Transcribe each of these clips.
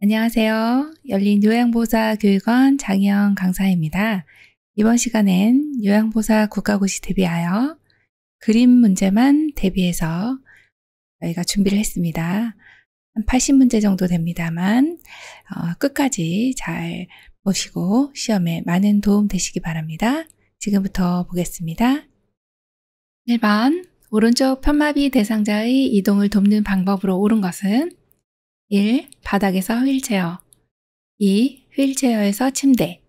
안녕하세요. 열린 요양보사 교육원 장희영 강사입니다. 이번 시간엔 요양보사 국가고시 대비하여 그림 문제만 대비해서 저희가 준비를 했습니다. 한 80문제 정도 됩니다만 어, 끝까지 잘 보시고 시험에 많은 도움 되시기 바랍니다. 지금부터 보겠습니다. 1번 오른쪽 편마비 대상자의 이동을 돕는 방법으로 옳은 것은 1. 바닥에서 휠체어 2. 휠체어에서 침대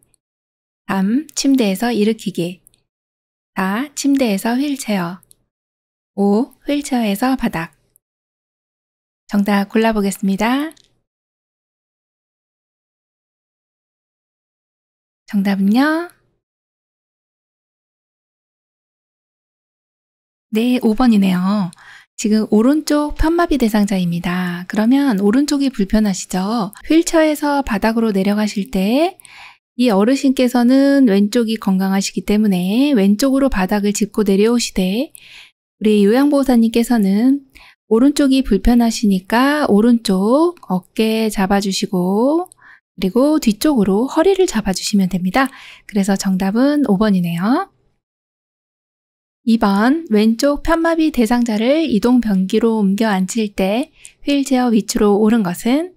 3. 침대에서 일으키기 4. 침대에서 휠체어 5. 휠체어에서 바닥 정답 골라보겠습니다. 정답은요? 네, 5번이네요. 지금 오른쪽 편마비 대상자입니다. 그러면 오른쪽이 불편하시죠? 휠체어에서 바닥으로 내려가실 때 이 어르신께서는 왼쪽이 건강하시기 때문에 왼쪽으로 바닥을 짚고 내려오시되 우리 요양보호사님께서는 오른쪽이 불편하시니까 오른쪽 어깨 잡아주시고 그리고 뒤쪽으로 허리를 잡아주시면 됩니다. 그래서 정답은 5번이네요. 2번 왼쪽 편마비 대상자를 이동 변기로 옮겨 앉힐 때 휠체어 위치로 오른 것은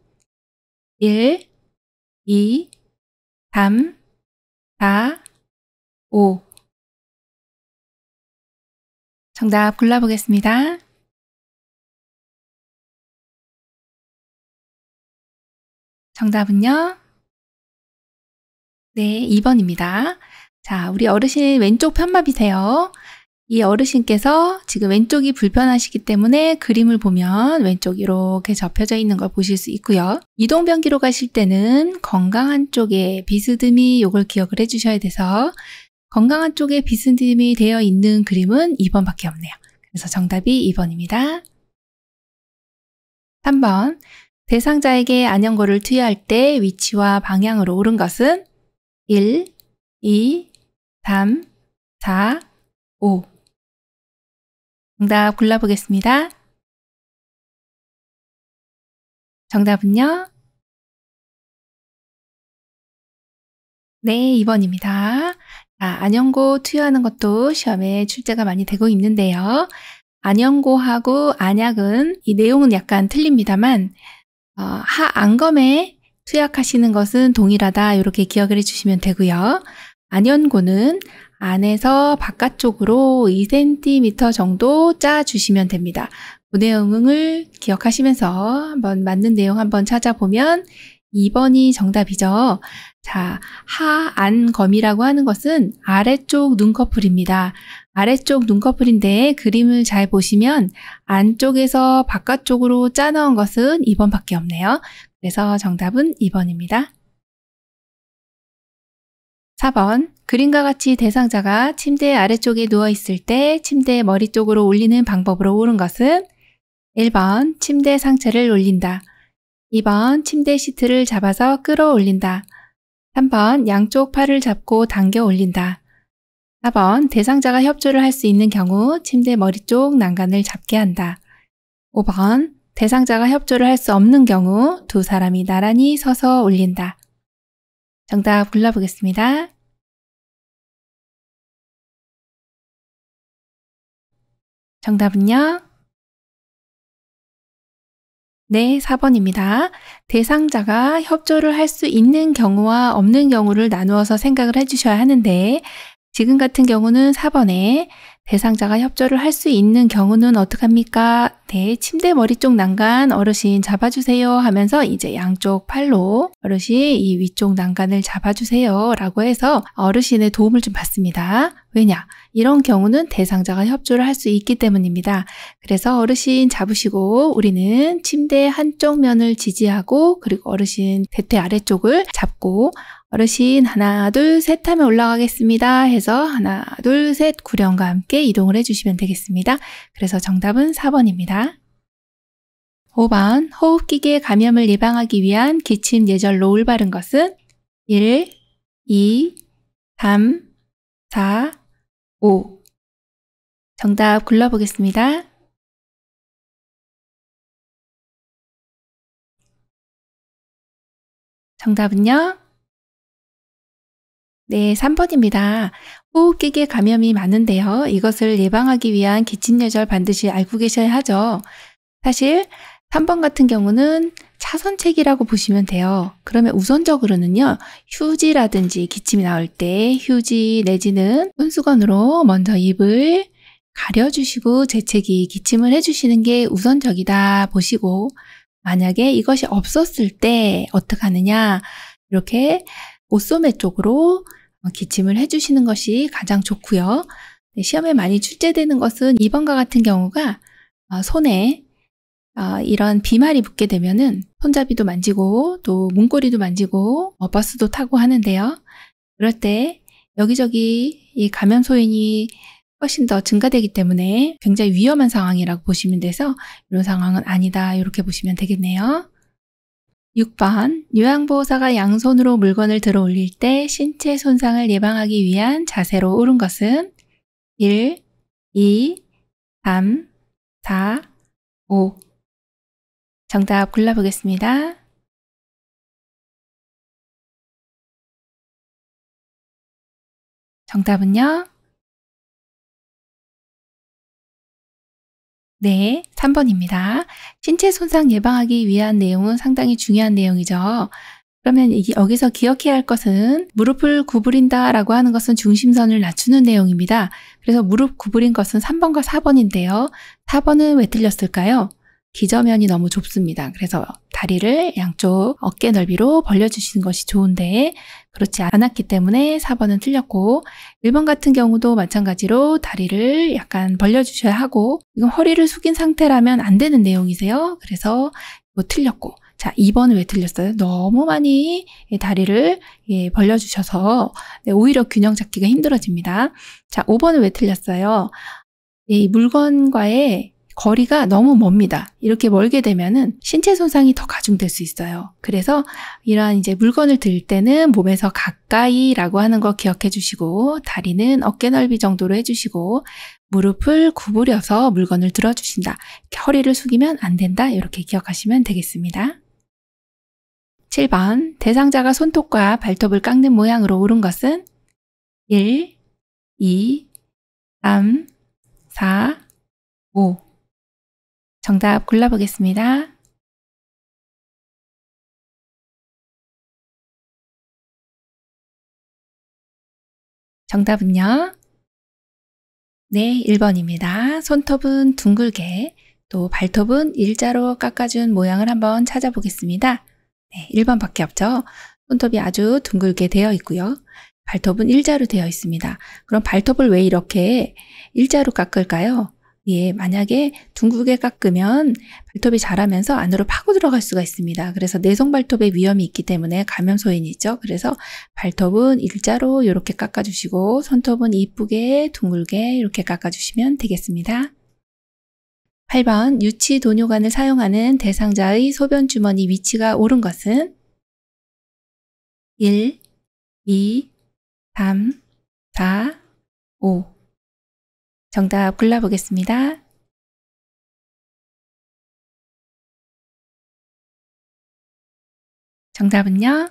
1, 2, 3, 4, 5 정답 골라보겠습니다. 정답은요? 네, 2번입니다. 자, 우리 어르신 왼쪽 편마비세요. 이 어르신께서 지금 왼쪽이 불편하시기 때문에 그림을 보면 왼쪽 이렇게 접혀져 있는 걸 보실 수 있고요. 이동변기로 가실 때는 건강한 쪽에 비스듬히 이걸 기억을 해주셔야 돼서 건강한 쪽에 비스듬히 되어 있는 그림은 2번밖에 없네요. 그래서 정답이 2번입니다. 3번 대상자에게 안연고를 투여할 때 위치와 방향으로 오른 것은 1, 2, 3, 4, 5 정답 골라보겠습니다. 정답은요? 네, 2번입니다. 자, 안연고 투여하는 것도 시험에 출제가 많이 되고 있는데요. 안연고하고 안약은 이 내용은 약간 틀립니다만 어, 하안검에 투약하시는 것은 동일하다 이렇게 기억을 해주시면 되고요. 안연고는 안에서 바깥쪽으로 2cm 정도 짜주시면 됩니다. 문그응응을 기억하시면서 한번 맞는 내용 한번 찾아보면 2번이 정답이죠. 자, 하안 검이라고 하는 것은 아래쪽 눈꺼풀입니다. 아래쪽 눈꺼풀인데 그림을 잘 보시면 안쪽에서 바깥쪽으로 짜놓은 것은 2번밖에 없네요. 그래서 정답은 2번입니다. 4번 그림과 같이 대상자가 침대 아래쪽에 누워 있을 때 침대 머리 쪽으로 올리는 방법으로 옳른 것은 1번 침대 상체를 올린다. 2번 침대 시트를 잡아서 끌어올린다. 3번 양쪽 팔을 잡고 당겨 올린다. 4번 대상자가 협조를 할 수 있는 경우 침대 머리 쪽 난간을 잡게 한다. 5번 대상자가 협조를 할 수 없는 경우 두 사람이 나란히 서서 올린다. 정답 골라보겠습니다. 정답은요? 네, 4번입니다. 대상자가 협조를 할 수 있는 경우와 없는 경우를 나누어서 생각을 해주셔야 하는데, 지금 같은 경우는 4번에 대상자가 협조를 할 수 있는 경우는 어떡합니까? 네, 침대 머리 쪽 난간 어르신 잡아주세요 하면서 이제 양쪽 팔로 어르신 이 위쪽 난간을 잡아주세요 라고 해서 어르신의 도움을 좀 받습니다. 왜냐? 이런 경우는 대상자가 협조를 할 수 있기 때문입니다. 그래서 어르신 잡으시고 우리는 침대 한쪽 면을 지지하고 그리고 어르신 대퇴 아래쪽을 잡고 어르신 하나 둘 셋 하면 올라가겠습니다 해서 하나 둘 셋 구령과 함께 이동을 해주시면 되겠습니다. 그래서 정답은 4번입니다. 5번 호흡기계 감염을 예방하기 위한 기침 예절로 올바른 것은 1, 2, 3, 4, 5. 정답 골라보겠습니다. 정답은요? 네, 3번입니다. 호흡기계 감염이 많은데요. 이것을 예방하기 위한 기침예절 반드시 알고 계셔야 하죠. 사실 3번 같은 경우는 차선책이라고 보시면 돼요. 그러면 우선적으로는요. 휴지라든지 기침이 나올 때 휴지 내지는 손수건으로 먼저 입을 가려주시고 재채기 기침을 해주시는 게 우선적이다 보시고 만약에 이것이 없었을 때 어떻게 하느냐 이렇게 옷소매 쪽으로 기침을 해주시는 것이 가장 좋고요. 네, 시험에 많이 출제되는 것은 이번과 같은 경우가 어, 손에 어, 이런 비말이 붙게 되면은 손잡이도 만지고 또 문고리도 만지고 어, 버스도 타고 하는데요. 그럴 때 여기저기 이 감염 소인이 훨씬 더 증가되기 때문에 굉장히 위험한 상황이라고 보시면 돼서 이런 상황은 아니다 이렇게 보시면 되겠네요. 6번 요양보호사가 양손으로 물건을 들어 올릴 때 신체 손상을 예방하기 위한 자세로 옳은 것은 1, 2, 3, 4, 5 정답 골라보겠습니다. 정답은요? 네, 3번입니다. 신체 손상 예방하기 위한 내용은 상당히 중요한 내용이죠. 그러면 여기서 기억해야 할 것은 무릎을 구부린다 라고 하는 것은 중심선을 낮추는 내용입니다. 그래서 무릎 구부린 것은 3번과 4번인데요. 4번은 왜 틀렸을까요? 기저면이 너무 좁습니다. 그래서 다리를 양쪽 어깨 넓이로 벌려주시는 것이 좋은데 그렇지 않았기 때문에 4번은 틀렸고 1번 같은 경우도 마찬가지로 다리를 약간 벌려주셔야 하고 이건 허리를 숙인 상태라면 안 되는 내용이세요. 그래서 이거 틀렸고 자, 2번은 왜 틀렸어요? 너무 많이 다리를 예, 벌려주셔서 네, 오히려 균형 잡기가 힘들어집니다. 자, 5번은 왜 틀렸어요? 이 물건과의 거리가 너무 멉니다. 이렇게 멀게 되면은 신체 손상이 더 가중될 수 있어요. 그래서 이러한 이제 물건을 들 때는 몸에서 가까이라고 하는 거 기억해 주시고 다리는 어깨 넓이 정도로 해 주시고 무릎을 구부려서 물건을 들어 주신다. 허리를 숙이면 안 된다. 이렇게 기억하시면 되겠습니다. 7번 대상자가 손톱과 발톱을 깎는 모양으로 오른 것은 1, 2, 3, 4, 5 정답 골라보겠습니다. 정답은요? 네, 1번입니다. 손톱은 둥글게, 또 발톱은 일자로 깎아준 모양을 한번 찾아보겠습니다. 네, 1번밖에 없죠? 손톱이 아주 둥글게 되어 있고요. 발톱은 일자로 되어 있습니다. 그럼 발톱을 왜 이렇게 일자로 깎을까요? 예, 만약에 둥글게 깎으면 발톱이 자라면서 안으로 파고 들어갈 수가 있습니다. 그래서 내성 발톱의 위험이 있기 때문에 감염 소인이죠. 그래서 발톱은 일자로 이렇게 깎아주시고 손톱은 이쁘게 둥글게 이렇게 깎아주시면 되겠습니다. 8번 유치 도뇨관을 사용하는 대상자의 소변 주머니 위치가 옳은 것은 1, 2, 3, 4, 5 정답 골라보겠습니다. 정답은요?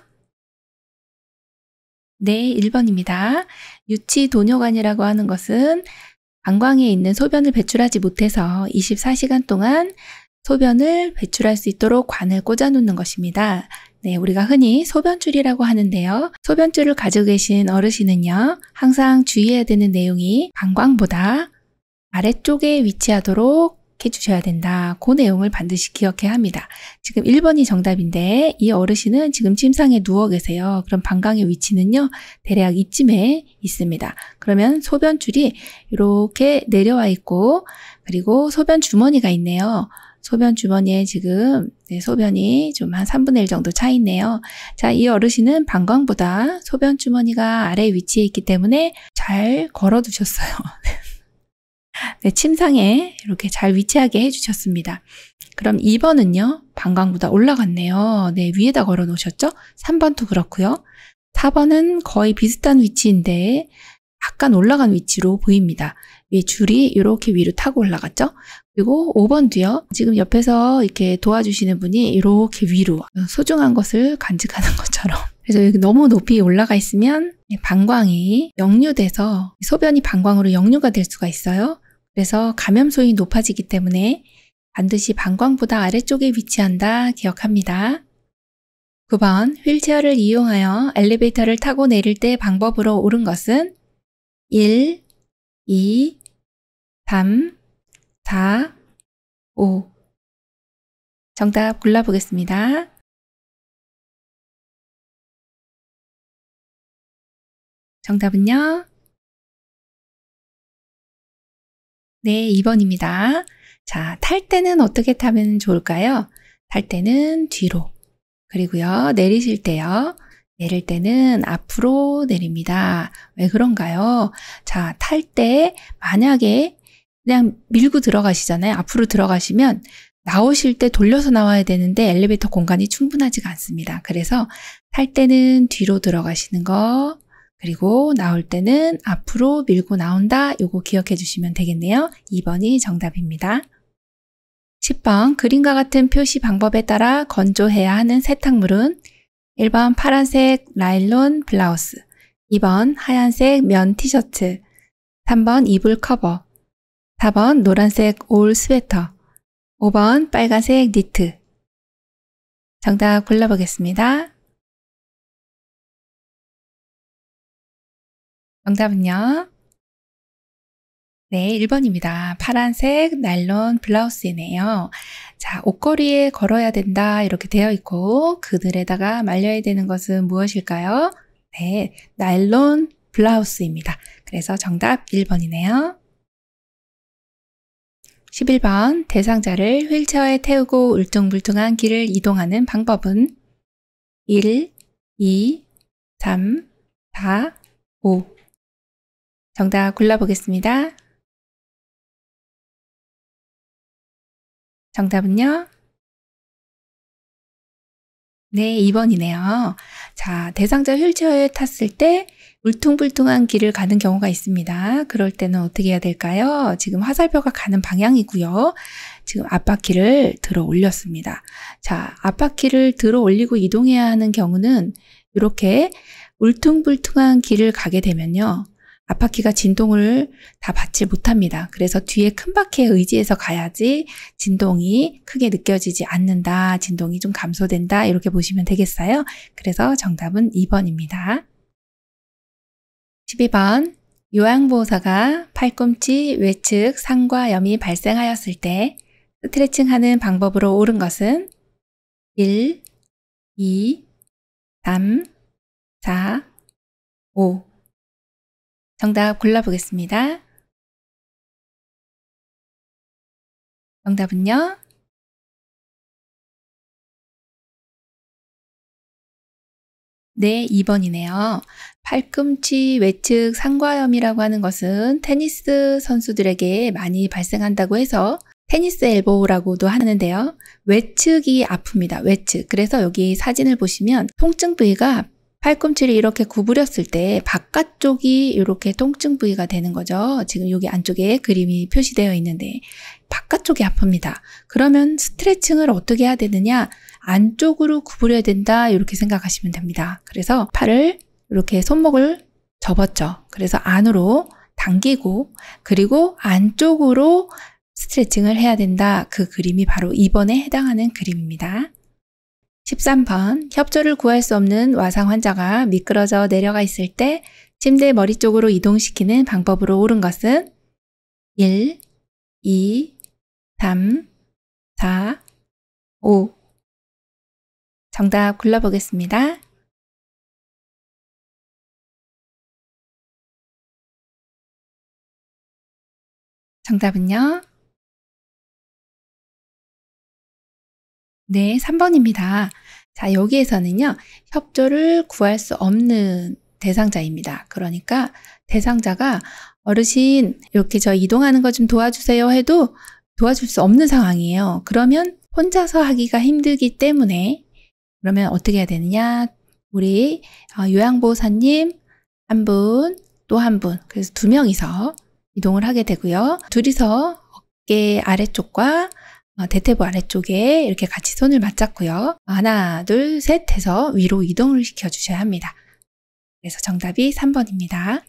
네, 1번입니다. 유치 도뇨관이라고 하는 것은 방광에 있는 소변을 배출하지 못해서 24시간 동안 소변을 배출할 수 있도록 관을 꽂아놓는 것입니다. 네, 우리가 흔히 소변줄이라고 하는데요. 소변줄을 가지고 계신 어르신은요, 항상 주의해야 되는 내용이 방광보다 아래쪽에 위치하도록 해주셔야 된다. 그 내용을 반드시 기억해야 합니다. 지금 1번이 정답인데 이 어르신은 지금 침상에 누워 계세요. 그럼 방광의 위치는요. 대략 이쯤에 있습니다. 그러면 소변줄이 이렇게 내려와 있고 그리고 소변 주머니가 있네요. 소변 주머니에 지금 네, 소변이 좀 한 3분의 1 정도 차 있네요. 자, 이 어르신은 방광보다 소변 주머니가 아래 위치에 있기 때문에 잘 걸어 두셨어요. 네, 침상에 이렇게 잘 위치하게 해주셨습니다. 그럼 2번은요. 방광보다 올라갔네요. 네, 위에다 걸어 놓으셨죠? 3번도 그렇고요. 4번은 거의 비슷한 위치인데 약간 올라간 위치로 보입니다. 위 줄이 이렇게 위로 타고 올라갔죠? 그리고 5번도요. 지금 옆에서 이렇게 도와주시는 분이 이렇게 위로 소중한 것을 간직하는 것처럼 그래서 여기 너무 높이 올라가 있으면 방광이 역류돼서 소변이 방광으로 역류가 될 수가 있어요. 그래서 감염소이 높아지기 때문에 반드시 방광보다 아래쪽에 위치한다 기억합니다. 9번 휠체어를 이용하여 엘리베이터를 타고 내릴 때 방법으로 옳은 것은 1, 2, 3, 4, 5 정답 골라보겠습니다. 정답은요? 네, 2번입니다. 자, 탈 때는 어떻게 타면 좋을까요? 탈 때는 뒤로. 그리고요, 내리실 때요. 내릴 때는 앞으로 내립니다. 왜 그런가요? 자, 탈 때 만약에 그냥 밀고 들어가시잖아요. 앞으로 들어가시면 나오실 때 돌려서 나와야 되는데 엘리베이터 공간이 충분하지가 않습니다. 그래서 탈 때는 뒤로 들어가시는 거, 그리고 나올 때는 앞으로 밀고 나온다 요거 기억해 주시면 되겠네요. 2번이 정답입니다. 10번 그림과 같은 표시 방법에 따라 건조해야 하는 세탁물은 1번 파란색 라일론 블라우스 2번 하얀색 면 티셔츠 3번 이불 커버 4번 노란색 올 스웨터 5번 빨간색 니트 정답 골라보겠습니다. 정답은요? 네, 1번입니다. 파란색 날론 블라우스이네요. 자, 옷걸이에 걸어야 된다 이렇게 되어 있고 그늘에다가 말려야 되는 것은 무엇일까요? 네, 날론 블라우스입니다. 그래서 정답 1번이네요. 11번 대상자를 휠체어에 태우고 울퉁불퉁한 길을 이동하는 방법은 1, 2, 3, 4, 5 정답 골라보겠습니다. 정답은요? 네, 2번이네요. 자, 대상자 휠체어에 탔을 때 울퉁불퉁한 길을 가는 경우가 있습니다. 그럴 때는 어떻게 해야 될까요? 지금 화살표가 가는 방향이고요. 지금 앞바퀴를 들어 올렸습니다. 자, 앞바퀴를 들어 올리고 이동해야 하는 경우는 이렇게 울퉁불퉁한 길을 가게 되면요. 앞바퀴가 진동을 다 받지 못합니다. 그래서 뒤에 큰 바퀴에 의지해서 가야지 진동이 크게 느껴지지 않는다. 진동이 좀 감소된다. 이렇게 보시면 되겠어요. 그래서 정답은 2번입니다. 12번 요양보호사가 팔꿈치 외측 상과염이 발생하였을 때 스트레칭하는 방법으로 옳은 것은 1, 2, 3, 4, 5 정답 골라보겠습니다. 정답은요? 네, 2번이네요. 팔꿈치 외측 상과염이라고 하는 것은 테니스 선수들에게 많이 발생한다고 해서 테니스 엘보우라고도 하는데요. 외측이 아픕니다. 외측. 그래서 여기 사진을 보시면 통증 부위가 팔꿈치를 이렇게 구부렸을 때 바깥쪽이 이렇게 통증 부위가 되는 거죠. 지금 여기 안쪽에 그림이 표시되어 있는데 바깥쪽이 아픕니다. 그러면 스트레칭을 어떻게 해야 되느냐? 안쪽으로 구부려야 된다 이렇게 생각하시면 됩니다. 그래서 팔을 이렇게 손목을 접었죠. 그래서 안으로 당기고 그리고 안쪽으로 스트레칭을 해야 된다. 그 그림이 바로 이번에 해당하는 그림입니다. 13번 협조를 구할 수 없는 와상 환자가 미끄러져 내려가 있을 때 침대 머리 쪽으로 이동시키는 방법으로 옳은 것은 1, 2, 3, 4, 5 정답 골라보겠습니다. 정답은요? 네, 3번입니다. 자, 여기에서는요, 협조를 구할 수 없는 대상자입니다. 그러니까 대상자가 어르신, 이렇게 저 이동하는 거 좀 도와주세요 해도 도와줄 수 없는 상황이에요. 그러면 혼자서 하기가 힘들기 때문에 그러면 어떻게 해야 되느냐? 우리 어, 요양보호사님 한 분, 또 한 분, 그래서 두 명이서 이동을 하게 되고요. 둘이서 어깨 아래쪽과 어, 대퇴부 아래쪽에 이렇게 같이 손을 맞잡고요. 하나, 둘, 셋 해서 위로 이동을 시켜주셔야 합니다. 그래서 정답이 3번입니다.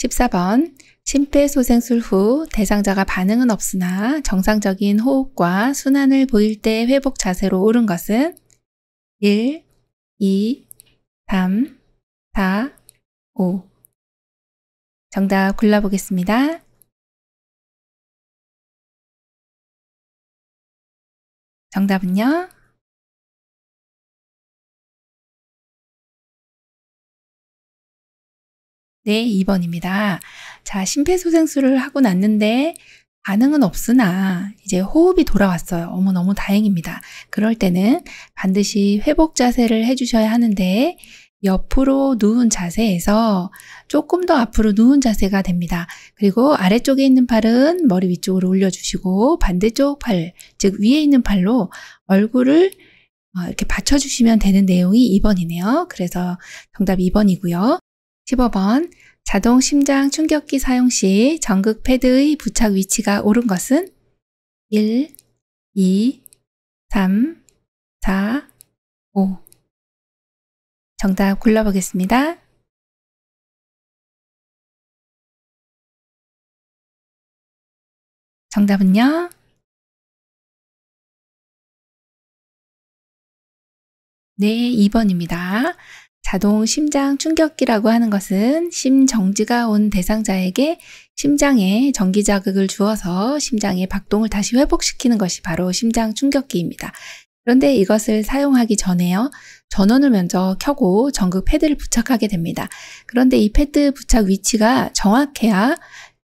14번 심폐소생술 후 대상자가 반응은 없으나 정상적인 호흡과 순환을 보일 때 회복 자세로 오른 것은 1, 2, 3, 4, 5 정답 골라보겠습니다. 정답은요? 네, 2번입니다. 자, 심폐소생술을 하고 났는데 반응은 없으나 이제 호흡이 돌아왔어요. 어머 너무 다행입니다. 그럴 때는 반드시 회복 자세를 해주셔야 하는데 옆으로 누운 자세에서 조금 더 앞으로 누운 자세가 됩니다. 그리고 아래쪽에 있는 팔은 머리 위쪽으로 올려주시고 반대쪽 팔, 즉 위에 있는 팔로 얼굴을 어, 이렇게 받쳐주시면 되는 내용이 2번이네요. 그래서 정답 2번이고요. 15번 자동 심장 충격기 사용 시 전극 패드의 부착 위치가 옳은 것은 1, 2, 3, 4, 5 정답 골라보겠습니다. 정답은요? 네, 2번입니다. 자동 심장 충격기라고 하는 것은 심정지가 온 대상자에게 심장에 전기 자극을 주어서 심장의 박동을 다시 회복시키는 것이 바로 심장 충격기입니다. 그런데 이것을 사용하기 전에요. 전원을 먼저 켜고 전극 패드를 부착하게 됩니다. 그런데 이 패드 부착 위치가 정확해야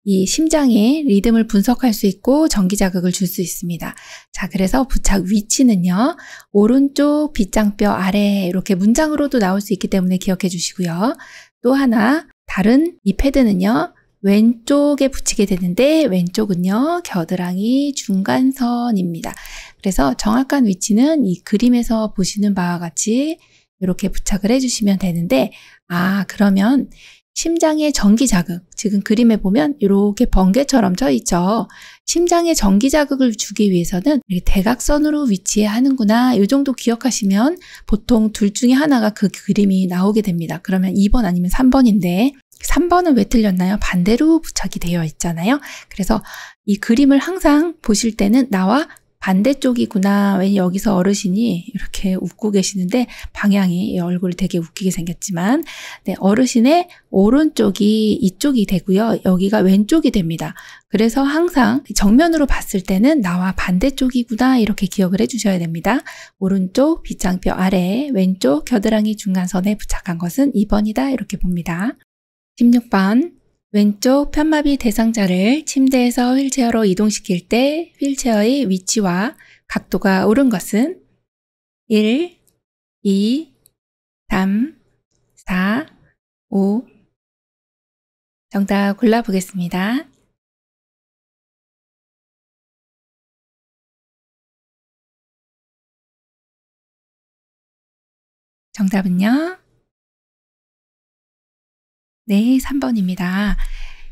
이 심장의 리듬을 분석할 수 있고 전기 자극을 줄 수 있습니다. 자, 그래서 부착 위치는요. 오른쪽 빗장뼈 아래 이렇게 문장으로도 나올 수 있기 때문에 기억해 주시고요. 또 하나 다른 이 패드는요. 왼쪽에 붙이게 되는데 왼쪽은요 겨드랑이 중간선입니다. 그래서 정확한 위치는 이 그림에서 보시는 바와 같이 이렇게 부착을 해주시면 되는데 아 그러면 심장의 전기 자극 지금 그림에 보면 이렇게 번개처럼 쳐 있죠. 심장의 전기 자극을 주기 위해서는 대각선으로 위치해 하는구나 이 정도 기억하시면 보통 둘 중에 하나가 그 그림이 나오게 됩니다. 그러면 2번 아니면 3번인데 3번은 왜 틀렸나요? 반대로 부착이 되어 있잖아요. 그래서 이 그림을 항상 보실 때는 나와 반대쪽이구나. 왜 여기서 어르신이 이렇게 웃고 계시는데 방향이 얼굴이 되게 웃기게 생겼지만 네, 어르신의 오른쪽이 이쪽이 되고요. 여기가 왼쪽이 됩니다. 그래서 항상 정면으로 봤을 때는 나와 반대쪽이구나 이렇게 기억을 해주셔야 됩니다. 오른쪽 빗장뼈 아래 왼쪽 겨드랑이 중간선에 부착한 것은 2번이다 이렇게 봅니다. 16번 왼쪽 편마비 대상자를 침대에서 휠체어로 이동시킬 때 휠체어의 위치와 각도가 오른 것은 1, 2, 3, 4, 5 정답 골라보겠습니다. 정답은요? 네, 3번입니다.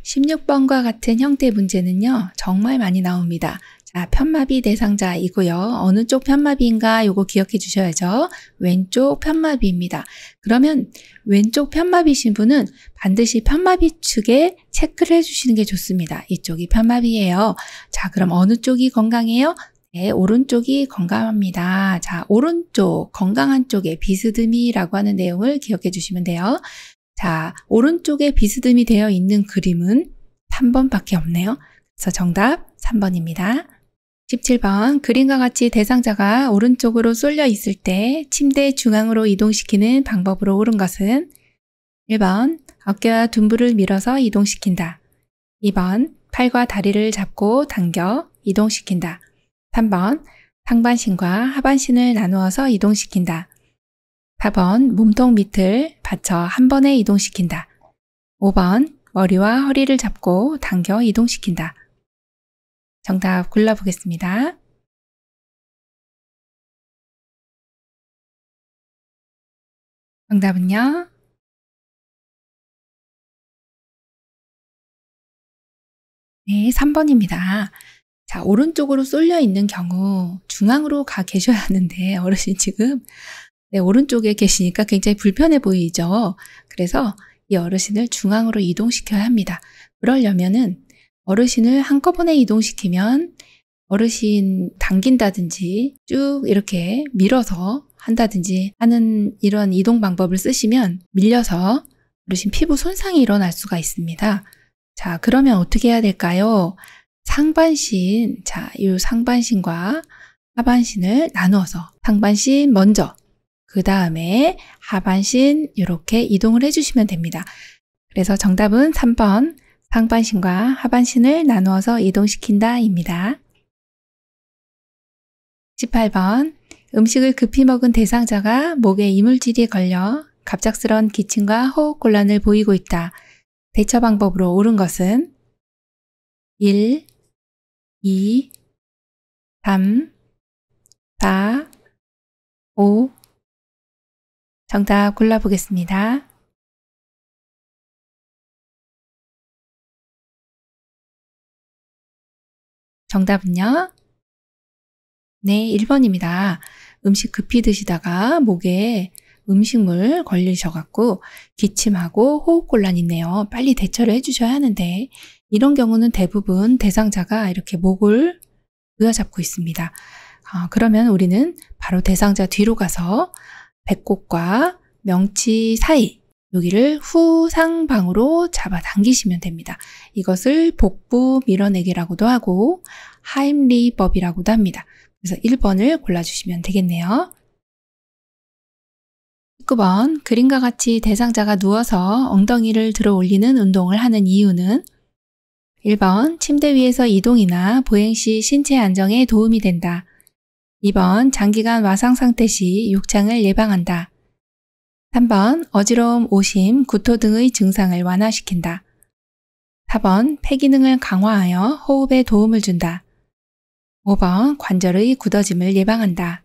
16번과 같은 형태의 문제는요, 정말 많이 나옵니다. 자, 편마비 대상자이고요. 어느 쪽 편마비인가 요거 기억해 주셔야죠. 왼쪽 편마비입니다. 그러면 왼쪽 편마비신 분은 반드시 편마비 측에 체크를 해주시는 게 좋습니다. 이쪽이 편마비예요. 자, 그럼 어느 쪽이 건강해요? 네, 오른쪽이 건강합니다. 자, 오른쪽 건강한 쪽에 비스듬히라고 하는 내용을 기억해 주시면 돼요. 자, 오른쪽에 비스듬히 되어 있는 그림은 3번밖에 없네요. 그래서 정답 3번입니다. 17번 그림과 같이 대상자가 오른쪽으로 쏠려 있을 때 침대 중앙으로 이동시키는 방법으로 옳은 것은 1번 어깨와 둔부를 밀어서 이동시킨다. 2번 팔과 다리를 잡고 당겨 이동시킨다. 3번 상반신과 하반신을 나누어서 이동시킨다. 4번 몸통 밑을 받쳐 한 번에 이동시킨다. 5번 머리와 허리를 잡고 당겨 이동시킨다. 정답 골라보겠습니다. 정답은요? 3번입니다. 자, 오른쪽으로 쏠려 있는 경우 중앙으로 가 계셔야 하는데 어르신 지금 네, 오른쪽에 계시니까 굉장히 불편해 보이죠. 그래서 이 어르신을 중앙으로 이동시켜야 합니다. 그러려면은 어르신을 한꺼번에 이동시키면 어르신 당긴다든지 쭉 이렇게 밀어서 한다든지 하는 이런 이동 방법을 쓰시면 밀려서 어르신 피부 손상이 일어날 수가 있습니다. 자, 그러면 어떻게 해야 될까요? 상반신, 자, 이 상반신과 하반신을 나누어서 상반신 먼저, 그 다음에 하반신 이렇게 이동을 해주시면 됩니다. 그래서 정답은 3번 상반신과 하반신을 나누어서 이동시킨다입니다. 18번 음식을 급히 먹은 대상자가 목에 이물질이 걸려 갑작스런 기침과 호흡곤란을 보이고 있다. 대처 방법으로 옳은 것은 1, 2, 3, 4, 5, 정답 골라보겠습니다. 정답은요? 네, 1번입니다. 음식 급히 드시다가 목에 음식물 걸리셔갖고 기침하고 호흡곤란 있네요. 빨리 대처를 해주셔야 하는데 이런 경우는 대부분 대상자가 이렇게 목을 으어잡고 있습니다. 어, 그러면 우리는 바로 대상자 뒤로 가서 배꼽과 명치 사이 여기를 후상방으로 잡아당기시면 됩니다. 이것을 복부 밀어내기라고도 하고 하임리법이라고도 합니다. 그래서 1번을 골라주시면 되겠네요. 19번 그림과 같이 대상자가 누워서 엉덩이를 들어 올리는 운동을 하는 이유는 1번 침대 위에서 이동이나 보행 시 신체 안정에 도움이 된다. 2번 장기간 와상 상태 시 욕창을 예방한다. 3번 어지러움, 오심, 구토 등의 증상을 완화시킨다. 4번 폐기능을 강화하여 호흡에 도움을 준다. 5번 관절의 굳어짐을 예방한다.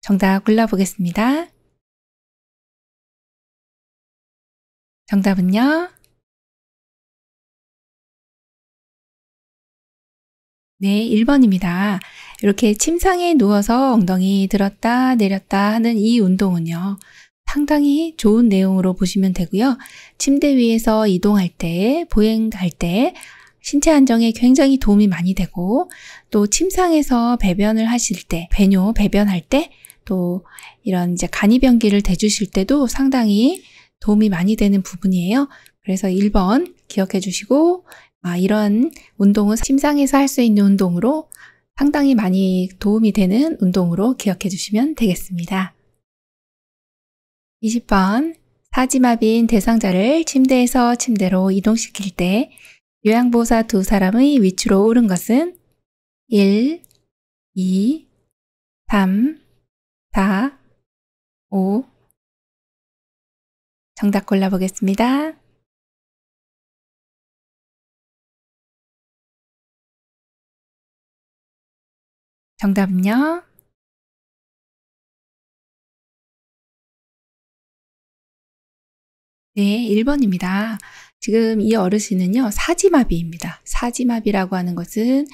정답 골라보겠습니다. 정답은요? 네, 1번입니다. 이렇게 침상에 누워서 엉덩이 들었다 내렸다 하는 이 운동은요. 상당히 좋은 내용으로 보시면 되고요. 침대 위에서 이동할 때, 보행할 때 신체 안정에 굉장히 도움이 많이 되고 또 침상에서 배변을 하실 때, 배뇨, 배변할 때 또 이런 이제 간이변기를 대주실 때도 상당히 도움이 많이 되는 부분이에요. 그래서 1번 기억해 주시고 아, 이런 운동은 심상에서 할 수 있는 운동으로 상당히 많이 도움이 되는 운동으로 기억해 주시면 되겠습니다. 20번 사지마빈 대상자를 침대에서 침대로 이동시킬 때 요양보호사 두 사람의 위치로 오른 것은 1, 2, 3, 4, 5 정답 골라보겠습니다. 정답은요? 네, 1번입니다. 지금 이 어르신은요, 사지마비입니다. 사지마비라고 하는 것은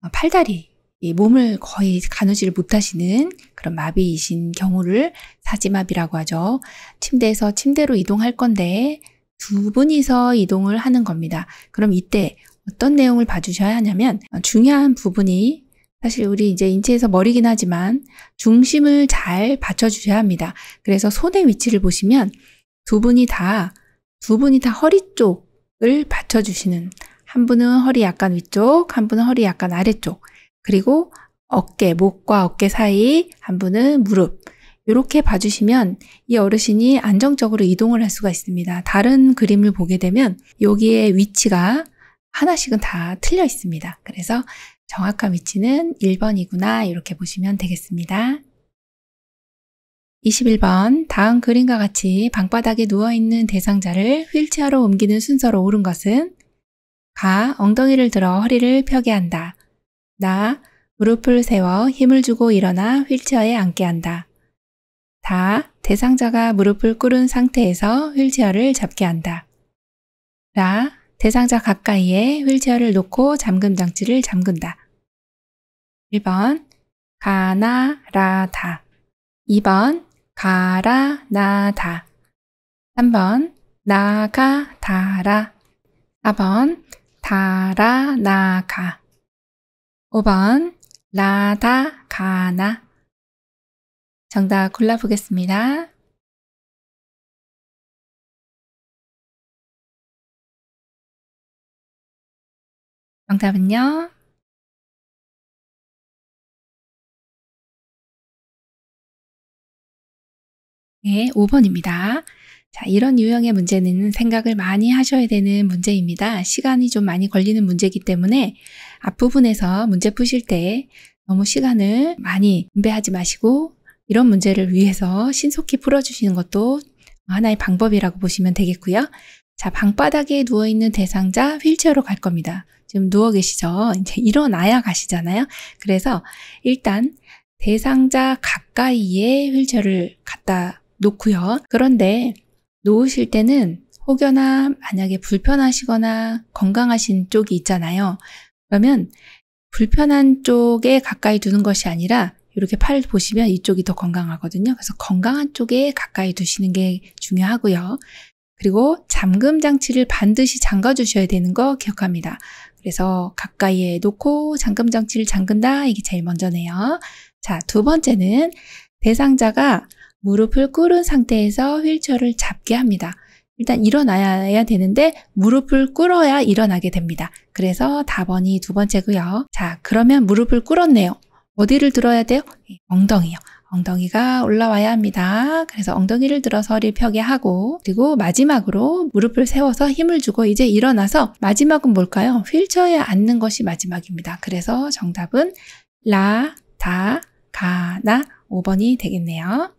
어, 팔다리, 몸을 거의 가누지를 못하시는 그런 마비이신 경우를 사지마비라고 하죠. 침대에서 침대로 이동할 건데 두 분이서 이동을 하는 겁니다. 그럼 이때 어떤 내용을 봐주셔야 하냐면 어, 중요한 부분이 사실 우리 이제 인체에서 머리긴 하지만 중심을 잘 받쳐주셔야 합니다. 그래서 손의 위치를 보시면 두 분이 다, 두 분이 다 허리 쪽을 받쳐주시는 한 분은 허리 약간 위쪽, 한 분은 허리 약간 아래쪽, 그리고 어깨, 목과 어깨 사이, 한 분은 무릎. 이렇게 봐주시면 이 어르신이 안정적으로 이동을 할 수가 있습니다. 다른 그림을 보게 되면 여기에 위치가 하나씩은 다 틀려 있습니다. 그래서 정확한 위치는 1번이구나 이렇게 보시면 되겠습니다. 21번 다음 그림과 같이 방바닥에 누워있는 대상자를 휠체어로 옮기는 순서로 오른 것은 가 엉덩이를 들어 허리를 펴게 한다. 나 무릎을 세워 힘을 주고 일어나 휠체어에 앉게 한다. 다 대상자가 무릎을 꿇은 상태에서 휠체어를 잡게 한다. 라 대상자 가까이에 휠체어를 놓고 잠금 장치를 잠근다. 1번 가나라다 2번 가라나다 3번 나가다라 4번 다라나가 5번 라다가나 정답 골라보겠습니다. 정답은요? 네, 5번입니다. 자, 이런 유형의 문제는 생각을 많이 하셔야 되는 문제입니다. 시간이 좀 많이 걸리는 문제이기 때문에 앞부분에서 문제 푸실 때 너무 시간을 많이 분배하지 마시고 이런 문제를 위해서 신속히 풀어주시는 것도 하나의 방법이라고 보시면 되겠고요. 자, 방바닥에 누워있는 대상자 휠체어로 갈 겁니다. 지금 누워 계시죠? 이제 일어나야 가시잖아요. 그래서 일단 대상자 가까이에 휠체어를 갖다 놓고요. 그런데 놓으실 때는 혹여나 만약에 불편하시거나 건강하신 쪽이 있잖아요. 그러면 불편한 쪽에 가까이 두는 것이 아니라 이렇게 팔 보시면 이쪽이 더 건강하거든요. 그래서 건강한 쪽에 가까이 두시는 게 중요하고요. 그리고 잠금 장치를 반드시 잠가 주셔야 되는 거 기억합니다. 그래서 가까이에 놓고 잠금 장치를 잠근다. 이게 제일 먼저네요. 자, 두 번째는 대상자가 무릎을 꿇은 상태에서 휠체어를 잡게 합니다. 일단 일어나야 되는데 무릎을 꿇어야 일어나게 됩니다. 그래서 답번이두 번째고요. 자, 그러면 무릎을 꿇었네요. 어디를 들어야 돼요? 엉덩이요. 엉덩이가 올라와야 합니다. 그래서 엉덩이를 들어 서리 허를 펴게 하고 그리고 마지막으로 무릎을 세워서 힘을 주고 이제 일어나서 마지막은 뭘까요? 휠체어에 앉는 것이 마지막입니다. 그래서 정답은 라, 다, 가, 나 5번이 되겠네요.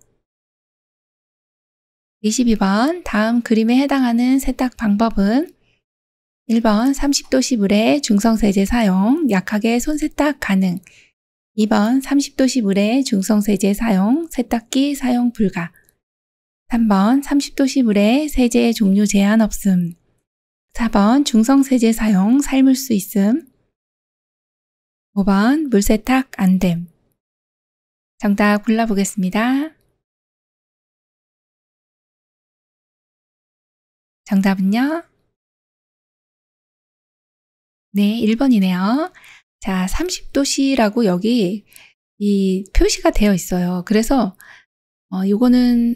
22번 다음 그림에 해당하는 세탁 방법은 1번 30도씨 물에 중성세제 사용, 약하게 손세탁 가능, 2번 30도씨 물에 중성세제 사용, 세탁기 사용 불가 3번 30도씨 물에 세제 종류 제한 없음 4번 중성세제 사용 삶을 수 있음 5번 물세탁 안됨 정답 골라보겠습니다. 정답은요? 네, 1번이네요. 자, 30도씨라고 여기 이 표시가 되어 있어요. 그래서 어, 요거는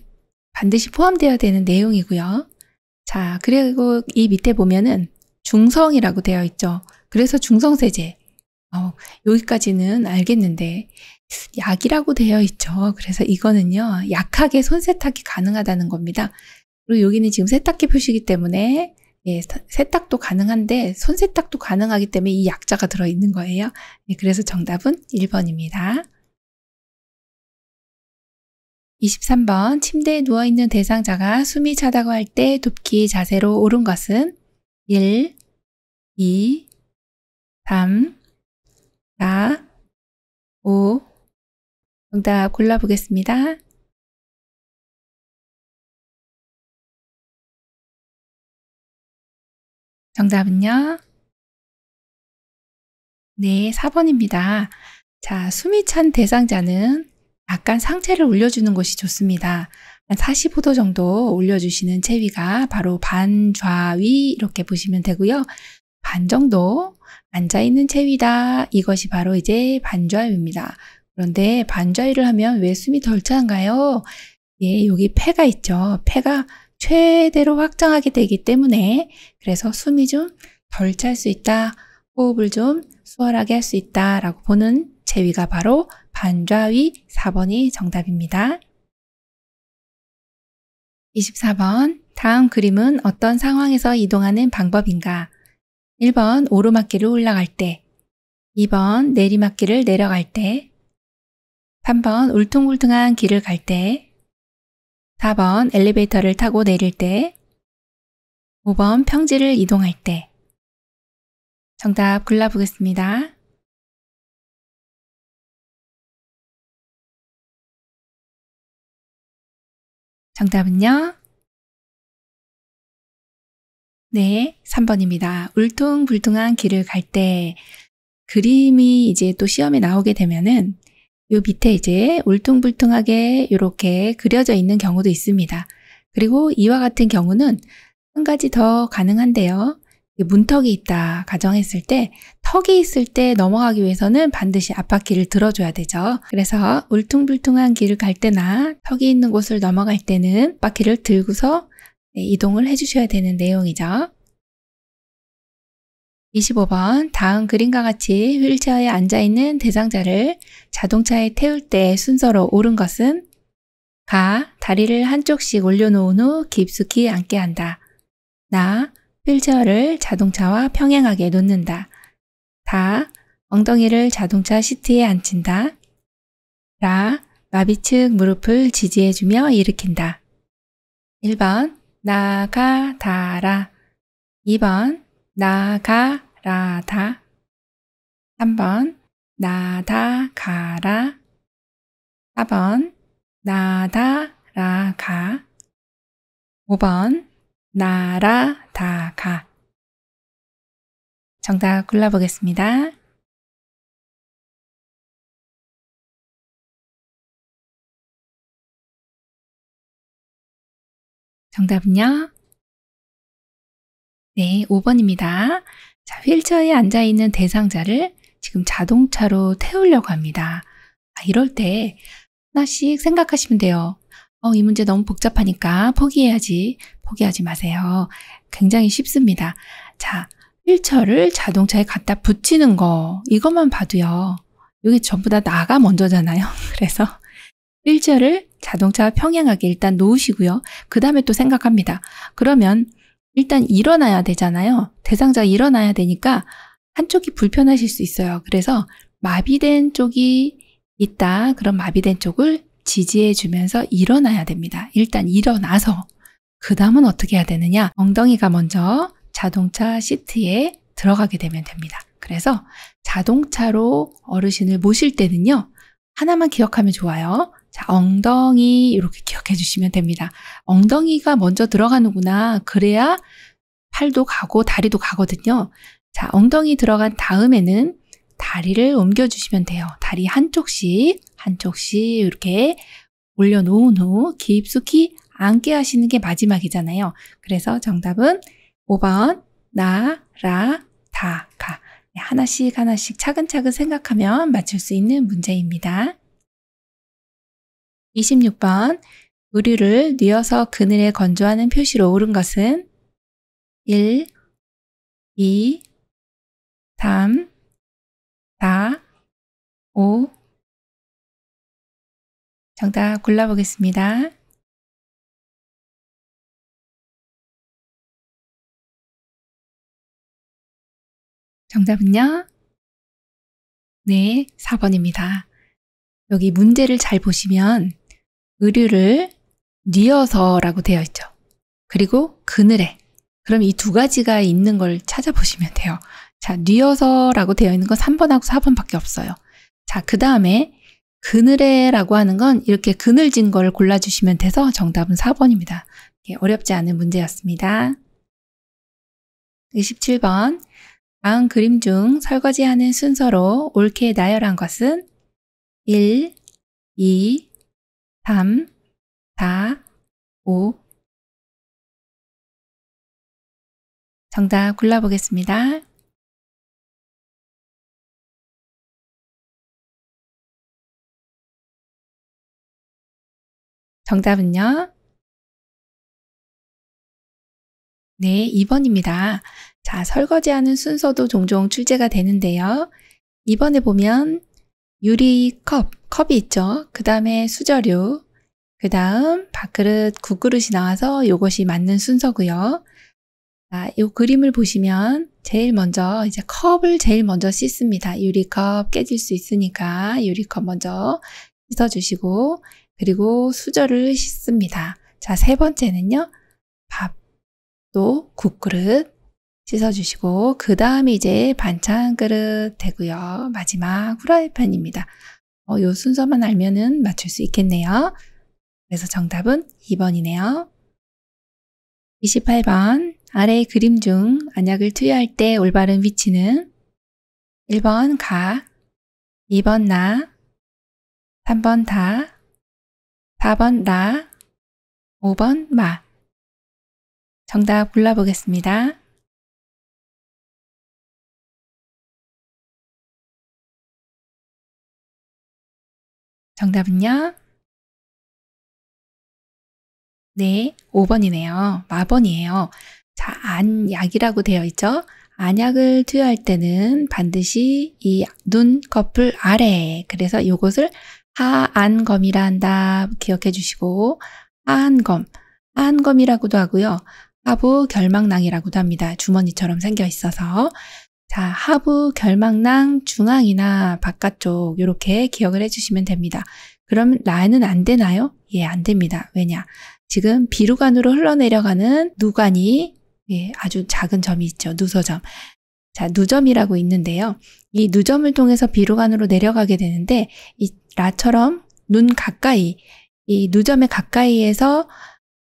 반드시 포함되어야 되는 내용이고요. 자, 그리고 이 밑에 보면은 중성이라고 되어 있죠. 그래서 중성세제. 어, 여기까지는 알겠는데 약이라고 되어 있죠. 그래서 이거는요. 약하게 손 세탁이 가능하다는 겁니다. 그리고 여기는 지금 세탁기 표시기 때문에 예, 세탁도 가능한데 손세탁도 가능하기 때문에 이 약자가 들어있는 거예요. 예, 그래서 정답은 1번입니다. 23번 침대에 누워있는 대상자가 숨이 차다고 할 때 돕기 자세로 오른 것은 1, 2, 3, 4, 5 정답 골라보겠습니다. 정답은요? 네, 4번입니다. 자, 숨이 찬 대상자는 약간 상체를 올려주는 것이 좋습니다. 한 45도 정도 올려주시는 체위가 바로 반좌위 이렇게 보시면 되고요. 반 정도 앉아있는 체위다. 이것이 바로 이제 반좌위입니다. 그런데 반좌위를 하면 왜 숨이 덜 찬가요? 예, 여기 폐가 있죠. 폐가 최대로 확장하게 되기 때문에 그래서 숨이 좀 덜 찰 수 있다, 호흡을 좀 수월하게 할 수 있다라고 보는 제위가 바로 반좌위 4번이 정답입니다. 24번 다음 그림은 어떤 상황에서 이동하는 방법인가? 1번 오르막길을 올라갈 때 2번 내리막길을 내려갈 때 3번 울퉁불퉁한 길을 갈때 4번 엘리베이터를 타고 내릴 때 5번 평지를 이동할 때 정답 골라보겠습니다. 정답은요? 네, 3번입니다. 울퉁불퉁한 길을 갈 때 그림이 이제 또 시험에 나오게 되면은 요 밑에 이제 울퉁불퉁하게 이렇게 그려져 있는 경우도 있습니다. 그리고 이와 같은 경우는 한 가지 더 가능한데요. 문턱이 있다 가정했을 때 턱이 있을 때 넘어가기 위해서는 반드시 앞바퀴를 들어줘야 되죠. 그래서 울퉁불퉁한 길을 갈 때나 턱이 있는 곳을 넘어갈 때는 앞바퀴를 들고서 네, 이동을 해주셔야 되는 내용이죠. 25번 다음 그림과 같이 휠체어에 앉아있는 대상자를 자동차에 태울 때 순서로 오른 것은 가. 다리를 한쪽씩 올려놓은 후 깊숙이 앉게 한다. 나. 휠체어를 자동차와 평행하게 놓는다. 다. 엉덩이를 자동차 시트에 앉힌다. 라. 마비 측 무릎을 지지해주며 일으킨다. 1번 나가다라 2번 나가라다 3번 나다가라 4번 나다라가 5번 나라다가 정답 골라보겠습니다. 정답은요? 네, 5번입니다. 자, 휠체어에 앉아 있는 대상자를 지금 자동차로 태우려고 합니다. 아, 이럴 때 하나씩 생각하시면 돼요. 어, 이 문제 너무 복잡하니까 포기해야지. 포기하지 마세요. 굉장히 쉽습니다. 자, 휠체어를 자동차에 갖다 붙이는 거. 이것만 봐도요. 이게 전부 다 나가 먼저잖아요. 그래서 휠체어를 자동차와 평행하게 일단 놓으시고요. 그 다음에 또 생각합니다. 그러면 일단 일어나야 되잖아요. 대상자 일어나야 되니까 한쪽이 불편하실 수 있어요. 그래서 마비된 쪽이 있다. 그럼 마비된 쪽을 지지해 주면서 일어나야 됩니다. 일단 일어나서 그 다음은 어떻게 해야 되느냐? 엉덩이가 먼저 자동차 시트에 들어가게 되면 됩니다. 그래서 자동차로 어르신을 모실 때는요. 하나만 기억하면 좋아요. 자, 엉덩이 이렇게 기억해 주시면 됩니다. 엉덩이가 먼저 들어가는구나. 그래야 팔도 가고 다리도 가거든요. 자, 엉덩이 들어간 다음에는 다리를 옮겨 주시면 돼요. 다리 한쪽씩 한쪽씩 이렇게 올려놓은 후 깊숙이 앉게 하시는 게 마지막이잖아요. 그래서 정답은 5번 나라다가 하나씩 하나씩 차근차근 생각하면 맞출 수 있는 문제입니다. 26번 의류를 뉘어서 그늘에 건조하는 표시로 오른 것은 1, 2, 3, 4, 5 정답 골라보겠습니다. 정답은요? 네, 4번입니다. 여기 문제를 잘 보시면 의류를 뉘어서라고 되어 있죠. 그리고 그늘에. 그럼 이 두 가지가 있는 걸 찾아보시면 돼요. 자, 뉘어서라고 되어 있는 건 3번하고 4번밖에 없어요. 자, 그 다음에 그늘에라고 하는 건 이렇게 그늘진 걸 골라주시면 돼서 정답은 4번입니다. 어렵지 않은 문제였습니다. 27번 다음 그림 중 설거지하는 순서로 옳게 나열한 것은 1, 2, 3, 4, 5 정답 골라보겠습니다. 정답은요? 네, 2번입니다. 자, 설거지하는 순서도 종종 출제가 되는데요. 2번에 보면 유리 컵, 컵이 있죠. 그 다음에 수저류, 그 다음 밥그릇, 국그릇이 나와서 이것이 맞는 순서고요. 자, 이 그림을 보시면 제일 먼저 이제 컵을 제일 먼저 씻습니다. 유리컵 깨질 수 있으니까 유리컵 먼저 씻어주시고 그리고 수저를 씻습니다. 자, 세 번째는요. 밥, 또 국그릇, 씻어주시고 그다음 이제 반찬 그릇 되고요. 마지막 후라이팬입니다. 어, 요 순서만 알면은 맞출 수 있겠네요. 그래서 정답은 2번이네요. 28번 아래 그림 중 안약을 투여할 때 올바른 위치는 1번 가, 2번 나, 3번 다, 4번 라, 5번 마. 정답 골라보겠습니다. 정답은요? 네, 5번이네요. 마번이에요. 자, 안약이라고 되어 있죠? 안약을 투여할 때는 반드시 이 눈꺼풀 아래 그래서 이것을 하안검이라 한다 기억해 주시고 하안검, 하안검이라고도 하고요. 하부 결막낭이라고도 합니다. 주머니처럼 생겨 있어서 자, 하부 결막낭 중앙이나 바깥쪽 이렇게 기억을 해주시면 됩니다. 그럼 라는 안 되나요? 예, 안 됩니다. 왜냐? 지금 비루관으로 흘러내려가는 누관이 예, 아주 작은 점이 있죠. 누서점. 자, 누점이라고 있는데요. 이 누점을 통해서 비루관으로 내려가게 되는데 이 라처럼 눈 가까이 이 누점에 가까이에서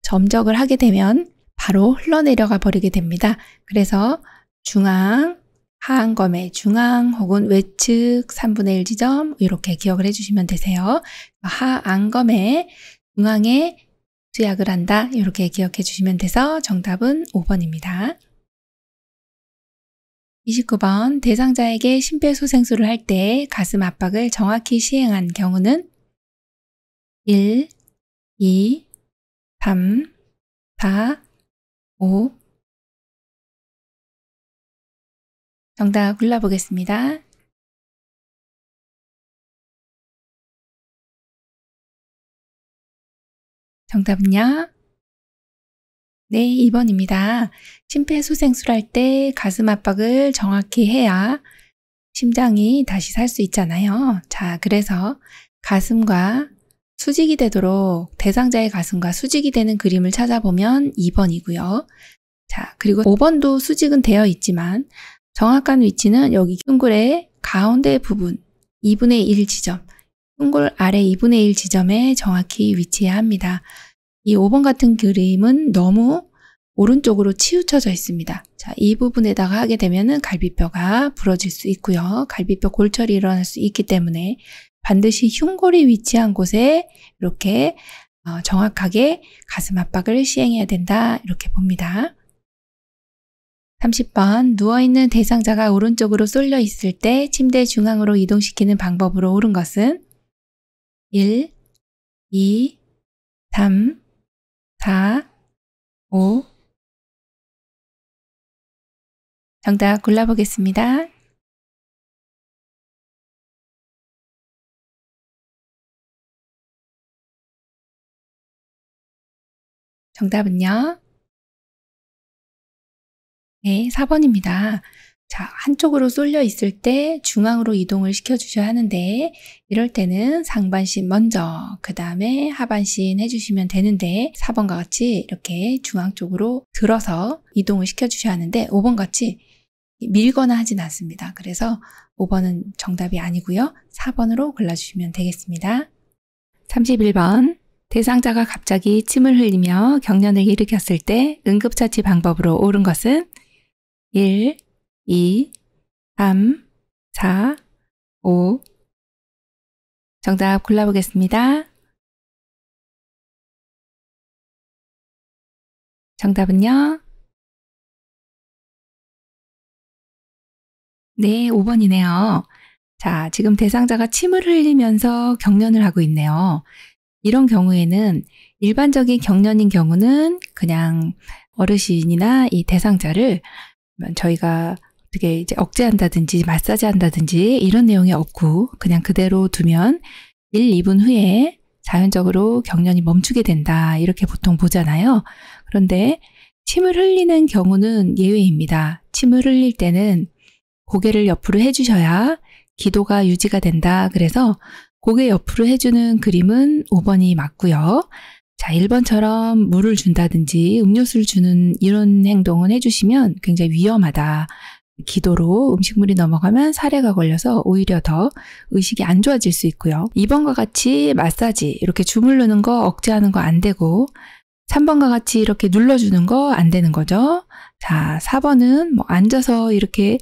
점적을 하게 되면 바로 흘러내려가 버리게 됩니다. 그래서 중앙, 하안검의 중앙 혹은 외측 3분의 1 지점 이렇게 기억을 해주시면 되세요. 하안검의 중앙에 투약을 한다 이렇게 기억해 주시면 돼서 정답은 5번입니다. 29번 대상자에게 심폐소생술을 할 때 가슴 압박을 정확히 시행한 경우는 1, 2, 3, 4, 5, 정답 골라보겠습니다. 정답은요? 네, 2번입니다. 심폐소생술 할 때 가슴 압박을 정확히 해야 심장이 다시 살 수 있잖아요. 자, 그래서 가슴과 수직이 되도록 대상자의 가슴과 수직이 되는 그림을 찾아보면 2번이고요. 자, 그리고 5번도 수직은 되어 있지만 정확한 위치는 여기 둥글의 가운데 부분 2분의 1 지점, 흉골 아래 2분의 1 지점에 정확히 위치해야 합니다. 이 5번 같은 그림은 너무 오른쪽으로 치우쳐져 있습니다. 자, 이 부분에다가 하게 되면은 갈비뼈가 부러질 수 있고요. 갈비뼈 골절이 일어날 수 있기 때문에 반드시 흉골이 위치한 곳에 이렇게 어, 정확하게 가슴 압박을 시행해야 된다 이렇게 봅니다. 30번 누워있는 대상자가 오른쪽으로 쏠려 있을 때 침대 중앙으로 이동시키는 방법으로 옳은 것은 1, 2, 3, 4, 5 정답 골라보겠습니다. 정답은요? 네, 4번입니다. 자, 한쪽으로 쏠려 있을 때 중앙으로 이동을 시켜주셔야 하는데 이럴 때는 상반신 먼저 그 다음에 하반신 해주시면 되는데 4번과 같이 이렇게 중앙 쪽으로 들어서 이동을 시켜주셔야 하는데 5번 같이 밀거나 하진 않습니다. 그래서 5번은 정답이 아니고요. 4번으로 골라주시면 되겠습니다. 31번 대상자가 갑자기 침을 흘리며 경련을 일으켰을 때 응급처치 방법으로 옳은 것은 1, 2, 3, 4, 5 정답 골라보겠습니다. 정답은요? 네, 5번이네요. 자, 지금 대상자가 침을 흘리면서 경련을 하고 있네요. 이런 경우에는 일반적인 경련인 경우는 그냥 어르신이나 이 대상자를 뭐 저희가 어떻게 이제 억제한다든지 마사지한다든지 이런 내용이 없고 그냥 그대로 두면 1, 2분 후에 자연적으로 경련이 멈추게 된다. 이렇게 보통 보잖아요. 그런데 침을 흘리는 경우는 예외입니다. 침을 흘릴 때는 고개를 옆으로 해주셔야 기도가 유지가 된다. 그래서 고개 옆으로 해주는 그림은 5번이 맞고요. 자, 1번처럼 물을 준다든지 음료수를 주는 이런 행동은 해주시면 굉장히 위험하다. 기도로 음식물이 넘어가면 사례가 걸려서 오히려 더 의식이 안 좋아질 수 있고요. 2번과 같이 마사지, 이렇게 주물르는 거 억제하는 거 안 되고, 3번과 같이 이렇게 눌러주는 거 안 되는 거죠. 자, 4번은 뭐 앉아서 이렇게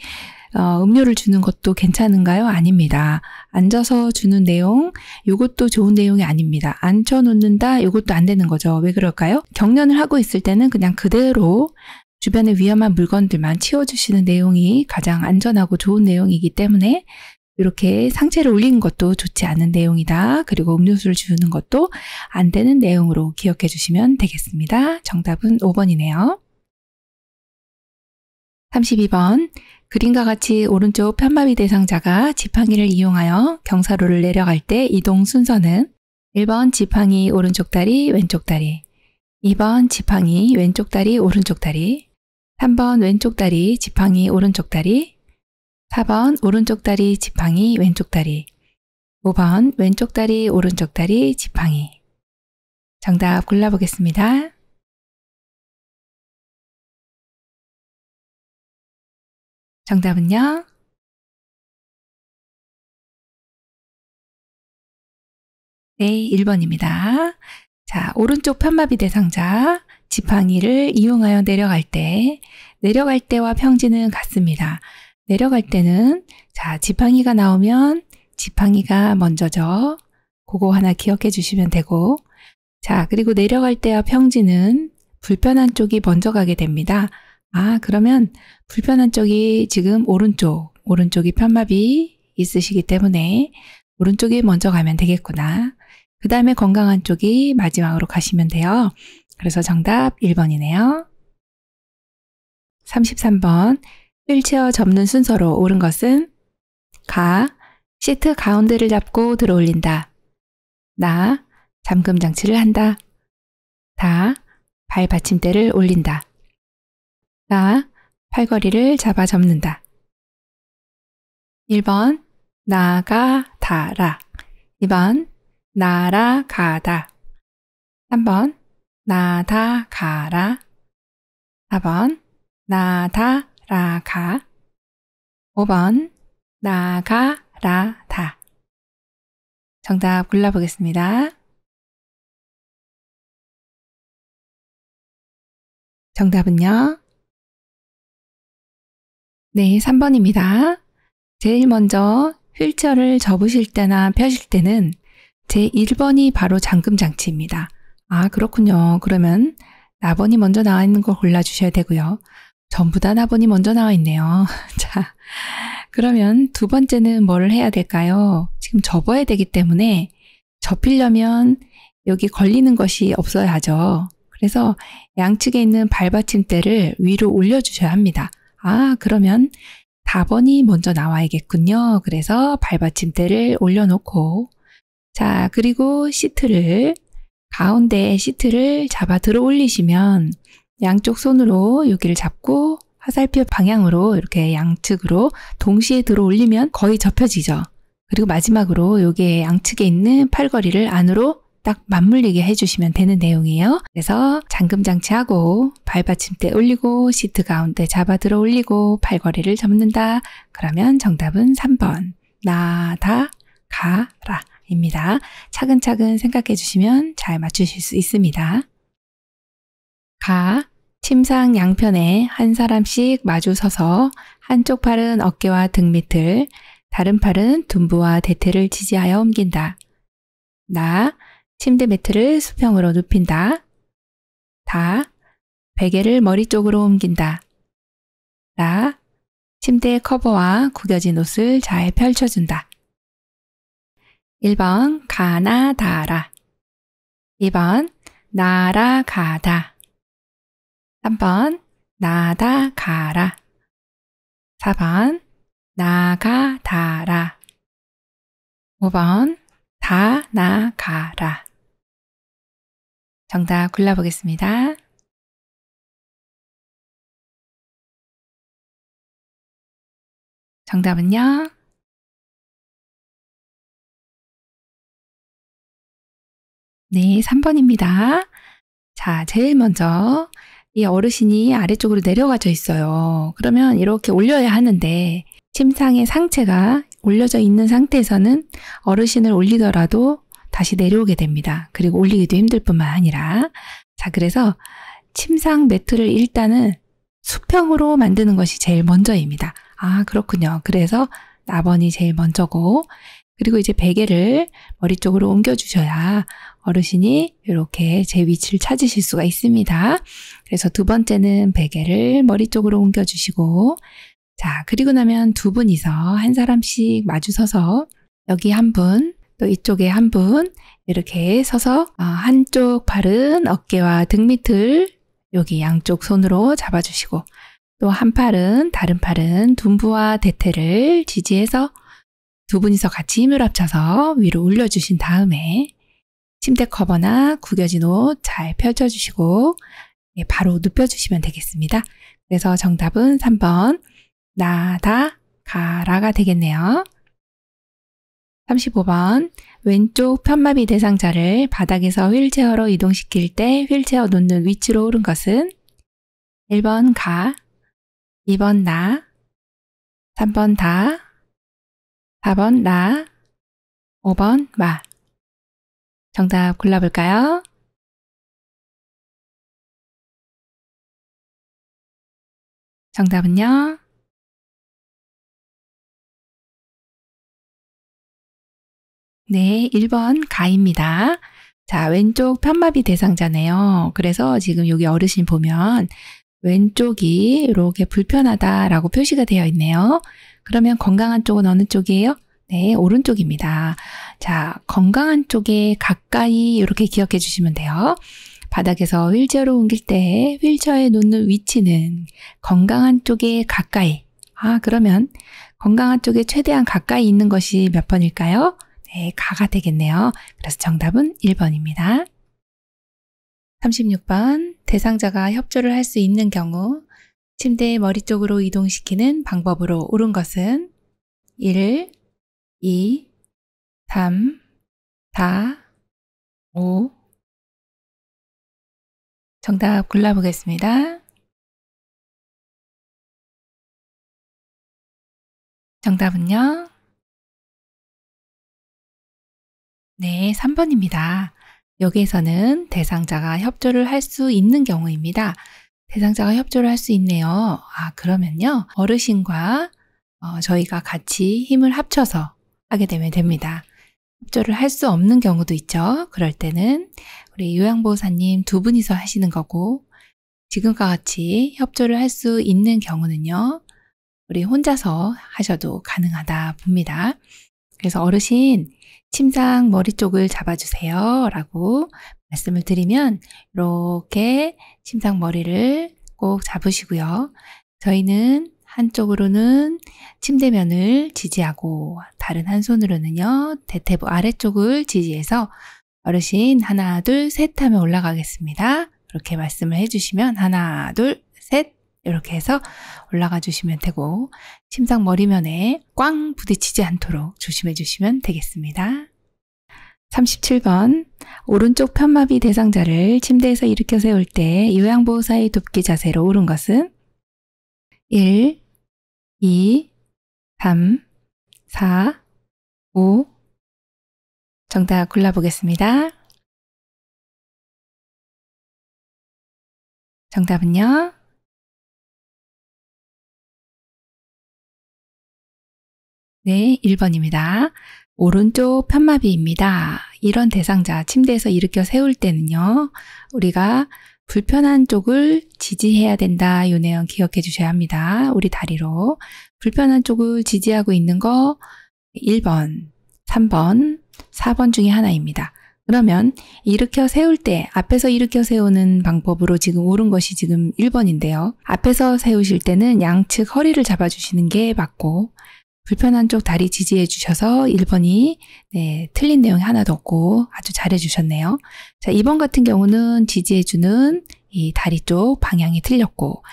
어, 음료를 주는 것도 괜찮은가요? 아닙니다. 앉아서 주는 내용, 이것도 좋은 내용이 아닙니다. 앉혀 놓는다, 이것도 안 되는 거죠. 왜 그럴까요? 경련을 하고 있을 때는 그냥 그대로 주변에 위험한 물건들만 치워주시는 내용이 가장 안전하고 좋은 내용이기 때문에 이렇게 상체를 올리는 것도 좋지 않은 내용이다. 그리고 음료수를 주는 것도 안 되는 내용으로 기억해 주시면 되겠습니다. 정답은 5번이네요. 32번. 그림과 같이 오른쪽 편마비 대상자가 지팡이를 이용하여 경사로를 내려갈 때 이동 순서는 1번 지팡이 오른쪽 다리 왼쪽 다리 2번 지팡이 왼쪽 다리 오른쪽 다리 3번 왼쪽 다리 지팡이 오른쪽 다리 4번 오른쪽 다리 지팡이 왼쪽 다리 5번 왼쪽 다리 오른쪽 다리 지팡이 정답 골라보겠습니다. 정답은요? 네, 1번입니다. 자, 오른쪽 편마비 대상자 지팡이를 이용하여 내려갈 때 내려갈 때와 평지는 같습니다. 내려갈 때는 자, 지팡이가 나오면 지팡이가 먼저죠. 그거 하나 기억해 주시면 되고 자, 그리고 내려갈 때와 평지는 불편한 쪽이 먼저 가게 됩니다. 아, 그러면 불편한 쪽이 지금 오른쪽, 오른쪽이 편마비 있으시기 때문에 오른쪽이 먼저 가면 되겠구나. 그 다음에 건강한 쪽이 마지막으로 가시면 돼요. 그래서 정답 1번이네요. 33번. 휠체어 접는 순서로 옳은 것은 가. 시트 가운데를 잡고 들어 올린다. 나. 잠금 장치를 한다. 다. 발 받침대를 올린다. 나 팔걸이를 잡아 접는다. 1번 나가다라 2번 날아가다 3번 나다가라 4번 나다라가 5번 나가라다 정답 골라보겠습니다. 정답은요? 네, 3번입니다. 제일 먼저 휠체어를 접으실 때나 펴실 때는 제 1번이 바로 잠금 장치입니다. 아, 그렇군요. 그러면 나번이 먼저 나와 있는 걸 골라주셔야 되고요. 전부 다 나번이 먼저 나와 있네요. 자, 그러면 두 번째는 뭘 해야 될까요? 지금 접어야 되기 때문에 접히려면 여기 걸리는 것이 없어야 하죠. 그래서 양측에 있는 발받침대를 위로 올려주셔야 합니다. 아, 그러면 4번이 먼저 나와야겠군요. 그래서 발받침대를 올려놓고, 자, 그리고 시트를, 가운데 시트를 잡아 들어 올리시면 양쪽 손으로 여기를 잡고 화살표 방향으로 이렇게 양측으로 동시에 들어 올리면 거의 접혀지죠. 그리고 마지막으로 여기에 양측에 있는 팔걸이를 안으로 딱 맞물리게 해주시면 되는 내용이에요. 그래서 잠금장치하고 발받침대 올리고 시트 가운데 잡아 들어 올리고 팔걸이를 접는다. 그러면 정답은 3번 나다 가라 입니다. 차근차근 생각해 주시면 잘 맞추실 수 있습니다. 가 침상 양편에 한 사람씩 마주 서서 한쪽 팔은 어깨와 등 밑을, 다른 팔은 둔부와 대퇴를 지지하여 옮긴다. 나 침대 매트를 수평으로 눕힌다. 다. 베개를 머리 쪽으로 옮긴다. 라. 침대 커버와 구겨진 옷을 잘 펼쳐준다. 1번 가나다라 2번 날아가다 3번 나다가라 4번 나가다라 5번 다나가라 정답 골라보겠습니다. 정답은요? 네, 3번입니다. 자, 제일 먼저 이 어르신이 아래쪽으로 내려가져 있어요. 그러면 이렇게 올려야 하는데 침상의 상체가 올려져 있는 상태에서는 어르신을 올리더라도 다시 내려오게 됩니다. 그리고 올리기도 힘들 뿐만 아니라 자 그래서 침상 매트를 일단은 수평으로 만드는 것이 제일 먼저입니다. 아 그렇군요. 그래서 나번이 제일 먼저고 그리고 이제 베개를 머리 쪽으로 옮겨주셔야 어르신이 이렇게 제 위치를 찾으실 수가 있습니다. 그래서 두 번째는 베개를 머리 쪽으로 옮겨주시고 자 그리고 나면 두 분이서 한 사람씩 마주서서 여기 한 분, 또 이쪽에 한 분 이렇게 서서 어, 한쪽 팔은 어깨와 등 밑을 여기 양쪽 손으로 잡아주시고 또 한 팔은 다른 팔은 둔부와 대퇴를 지지해서 두 분이서 같이 힘을 합쳐서 위로 올려주신 다음에 침대 커버나 구겨진 옷 잘 펼쳐주시고 예, 바로 눕혀주시면 되겠습니다. 그래서 정답은 3번 나다 가라가 되겠네요. 35번 왼쪽 편마비 대상자를 바닥에서 휠체어로 이동시킬 때 휠체어 놓는 위치로 오른 것은 1번 가, 2번 나, 3번 다, 4번 나 5번 마. 정답 골라볼까요? 정답은요? 네, 1번 가입니다. 자, 왼쪽 편마비 대상자네요. 그래서 지금 여기 어르신 보면 왼쪽이 이렇게 불편하다라고 표시가 되어 있네요. 그러면 건강한 쪽은 어느 쪽이에요? 네, 오른쪽입니다. 자, 건강한 쪽에 가까이 이렇게 기억해 주시면 돼요. 바닥에서 휠체어로 옮길 때 휠체어에 놓는 위치는 건강한 쪽에 가까이. 아, 그러면 건강한 쪽에 최대한 가까이 있는 것이 몇 번일까요? 네, 가가 되겠네요. 그래서 정답은 1번입니다. 36번 대상자가 협조를 할 수 있는 경우 침대의 머리 쪽으로 이동시키는 방법으로 옳은 것은 1, 2, 3, 4, 5 정답 골라보겠습니다. 정답은요? 네, 3번입니다. 여기에서는 대상자가 협조를 할 수 있는 경우입니다. 대상자가 협조를 할 수 있네요. 아, 그러면요. 어르신과 어, 저희가 같이 힘을 합쳐서 하게 되면 됩니다. 협조를 할 수 없는 경우도 있죠. 그럴 때는 우리 요양보호사님 두 분이서 하시는 거고, 지금과 같이 협조를 할 수 있는 경우는요. 우리 혼자서 하셔도 가능하다 봅니다. 그래서 어르신, 침상 머리 쪽을 잡아주세요. 라고 말씀을 드리면 이렇게 침상 머리를 꼭 잡으시고요. 저희는 한쪽으로는 침대면을 지지하고 다른 한 손으로는요. 대퇴부 아래쪽을 지지해서 어르신 하나 둘 셋 하면 올라가겠습니다. 이렇게 말씀을 해주시면 하나 둘셋 이렇게 해서 올라가 주시면 되고 심상 머리면에 꽝 부딪히지 않도록 조심해 주시면 되겠습니다. 37번 오른쪽 편마비 대상자를 침대에서 일으켜 세울 때 요양보호사의 돕기 자세로 오른 것은 1, 2, 3, 4, 5 정답 골라보겠습니다. 정답은요? 네, 1번입니다. 오른쪽 편마비입니다. 이런 대상자 침대에서 일으켜 세울 때는요. 우리가 불편한 쪽을 지지해야 된다. 요 내용 기억해 주셔야 합니다. 우리 다리로. 불편한 쪽을 지지하고 있는 거 1번, 3번, 4번 중에 하나입니다. 그러면 일으켜 세울 때 앞에서 일으켜 세우는 방법으로 지금 옳은 것이 지금 1번인데요. 앞에서 세우실 때는 양측 허리를 잡아주시는 게 맞고 불편한 쪽 다리 지지해 주셔서 1번이 네, 틀린 내용이 하나도 없고 아주 잘해 주셨네요. 자, 2번 같은 경우는 지지해 주는 이 다리 쪽 방향이 틀렸고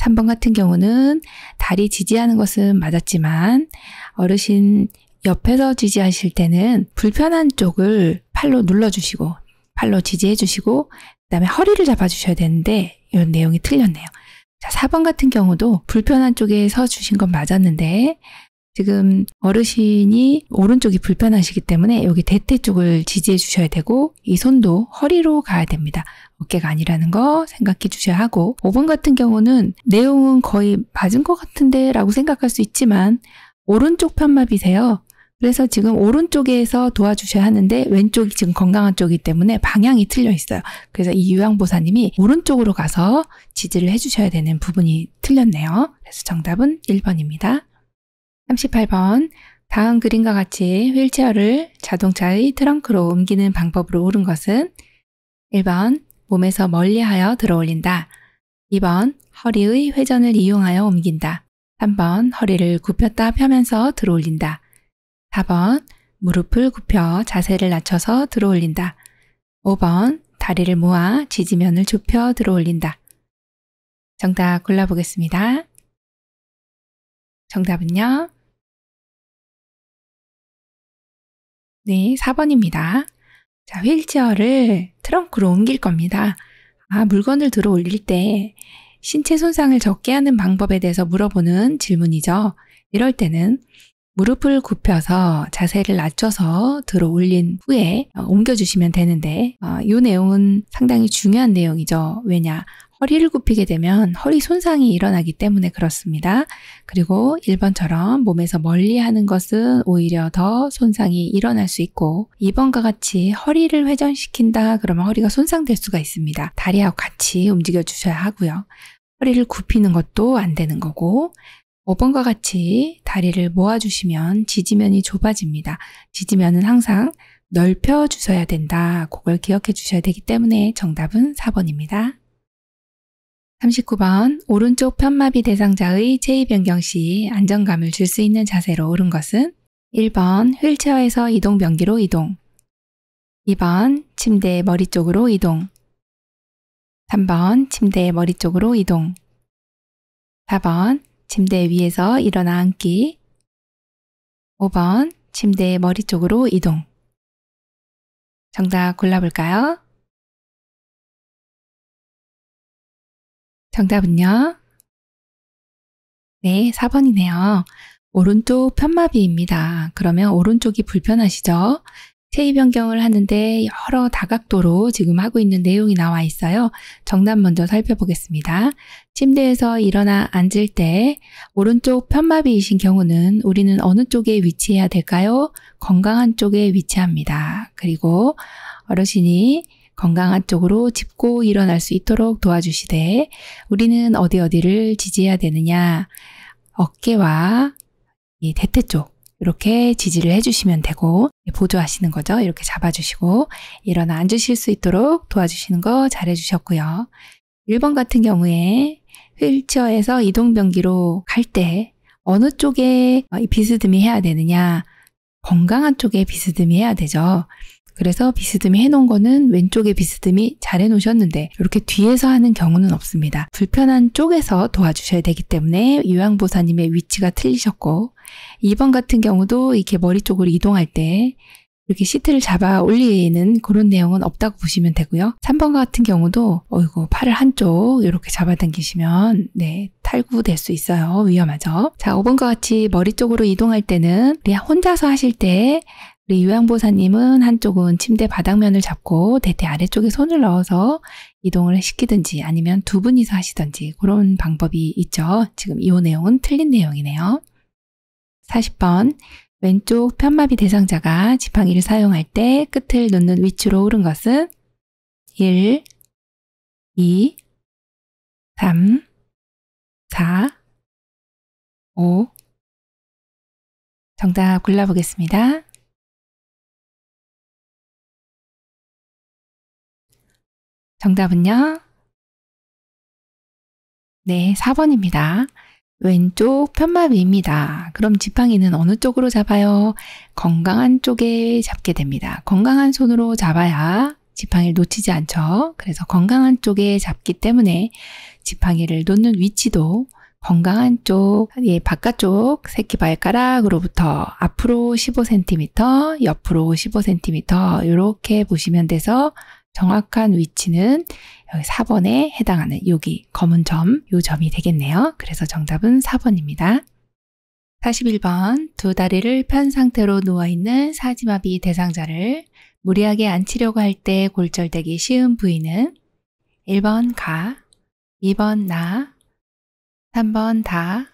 3번 같은 경우는 다리 지지하는 것은 맞았지만 어르신 옆에서 지지하실 때는 불편한 쪽을 팔로 눌러주시고 팔로 지지해 주시고 그 다음에 허리를 잡아주셔야 되는데 이런 내용이 틀렸네요. 자, 4번 같은 경우도 불편한 쪽에 서 주신 건 맞았는데 지금 어르신이 오른쪽이 불편하시기 때문에 여기 대퇴 쪽을 지지해 주셔야 되고 이 손도 허리로 가야 됩니다. 어깨가 아니라는 거 생각해 주셔야 하고 5번 같은 경우는 내용은 거의 맞은 것 같은데 라고 생각할 수 있지만 오른쪽 편마비세요. 그래서 지금 오른쪽에서 도와주셔야 하는데 왼쪽이 지금 건강한 쪽이기 때문에 방향이 틀려 있어요. 그래서 이 유양보사님이 오른쪽으로 가서 지지를 해주셔야 되는 부분이 틀렸네요. 그래서 정답은 1번입니다. 38번 다음 그림과 같이 휠체어를 자동차의 트렁크로 옮기는 방법으로 옳은 것은 1번 몸에서 멀리하여 들어올린다. 2번 허리의 회전을 이용하여 옮긴다. 3번 허리를 굽혔다 펴면서 들어올린다. 4번 무릎을 굽혀 자세를 낮춰서 들어올린다. 5번 다리를 모아 지지면을 좁혀 들어올린다. 정답 골라보겠습니다. 정답은요. 네, 4번입니다. 자, 휠체어를 트렁크로 옮길 겁니다. 아, 물건을 들어 올릴 때 신체 손상을 적게 하는 방법에 대해서 물어보는 질문이죠. 이럴 때는 무릎을 굽혀서 자세를 낮춰서 들어 올린 후에 옮겨주시면 되는데 어, 이 내용은 상당히 중요한 내용이죠. 왜냐? 허리를 굽히게 되면 허리 손상이 일어나기 때문에 그렇습니다. 그리고 1번처럼 몸에서 멀리 하는 것은 오히려 더 손상이 일어날 수 있고 2번과 같이 허리를 회전시킨다 그러면 허리가 손상될 수가 있습니다. 다리하고 같이 움직여 주셔야 하고요. 허리를 굽히는 것도 안 되는 거고 5번과 같이 다리를 모아주시면 지지면이 좁아집니다. 지지면은 항상 넓혀주셔야 된다. 그걸 기억해 주셔야 되기 때문에 정답은 4번입니다. 39번 오른쪽 편마비 대상자의 체위 변경 시 안정감을 줄 수 있는 자세로 옳은 것은 1번 휠체어에서 이동 변기로 이동 2번 침대 머리 쪽으로 이동 3번 침대 머리 쪽으로 이동 4번 침대 위에서 일어나 앉기 5번 침대 머리 쪽으로 이동 정답 골라볼까요? 정답은요? 네, 4번이네요. 오른쪽 편마비입니다. 그러면 오른쪽이 불편하시죠? 체위 변경을 하는데 여러 다각도로 지금 하고 있는 내용이 나와 있어요. 정답 먼저 살펴보겠습니다. 침대에서 일어나 앉을 때 오른쪽 편마비이신 경우는 우리는 어느 쪽에 위치해야 될까요? 건강한 쪽에 위치합니다. 그리고 어르신이 건강한 쪽으로 짚고 일어날 수 있도록 도와주시되 우리는 어디 어디를 지지해야 되느냐 어깨와 이 대퇴 쪽 이렇게 지지를 해주시면 되고 보조하시는 거죠. 이렇게 잡아주시고 일어나 앉으실 수 있도록 도와주시는 거 잘해주셨고요. 1번 같은 경우에 휠체어에서 이동변기로 갈 때 어느 쪽에 비스듬히 해야 되느냐 건강한 쪽에 비스듬히 해야 되죠. 그래서 비스듬히 해놓은 거는 왼쪽에 비스듬히 잘 해놓으셨는데 이렇게 뒤에서 하는 경우는 없습니다. 불편한 쪽에서 도와주셔야 되기 때문에 요양보사님의 위치가 틀리셨고 2번 같은 경우도 이렇게 머리 쪽으로 이동할 때 이렇게 시트를 잡아 올리는 그런 내용은 없다고 보시면 되고요. 3번 같은 경우도 어이구 팔을 한쪽 이렇게 잡아당기시면 네 탈구될 수 있어요. 위험하죠. 자, 5번과 같이 머리 쪽으로 이동할 때는 그냥 혼자서 하실 때 우리 요양보사님은 한쪽은 침대 바닥면을 잡고 대퇴 아래쪽에 손을 넣어서 이동을 시키든지 아니면 두 분이서 하시든지 그런 방법이 있죠. 지금 이 내용은 틀린 내용이네요. 40번 왼쪽 편마비 대상자가 지팡이를 사용할 때 끝을 놓는 위치로 오른 것은 1, 2, 3, 4, 5 정답 골라보겠습니다. 정답은요? 네, 4번입니다. 왼쪽 편마비입니다. 그럼 지팡이는 어느 쪽으로 잡아요? 건강한 쪽에 잡게 됩니다. 건강한 손으로 잡아야 지팡이를 놓치지 않죠. 그래서 건강한 쪽에 잡기 때문에 지팡이를 놓는 위치도 건강한 쪽, 예, 바깥쪽 새끼발가락으로부터 앞으로 15cm, 옆으로 15cm 이렇게 보시면 돼서 정확한 위치는 여기 4번에 해당하는 여기 검은 점, 요 점이 되겠네요. 그래서 정답은 4번입니다. 41번 두 다리를 편 상태로 누워있는 사지마비 대상자를 무리하게 앉히려고 할 때 골절되기 쉬운 부위는 1번 가, 2번 나, 3번 다,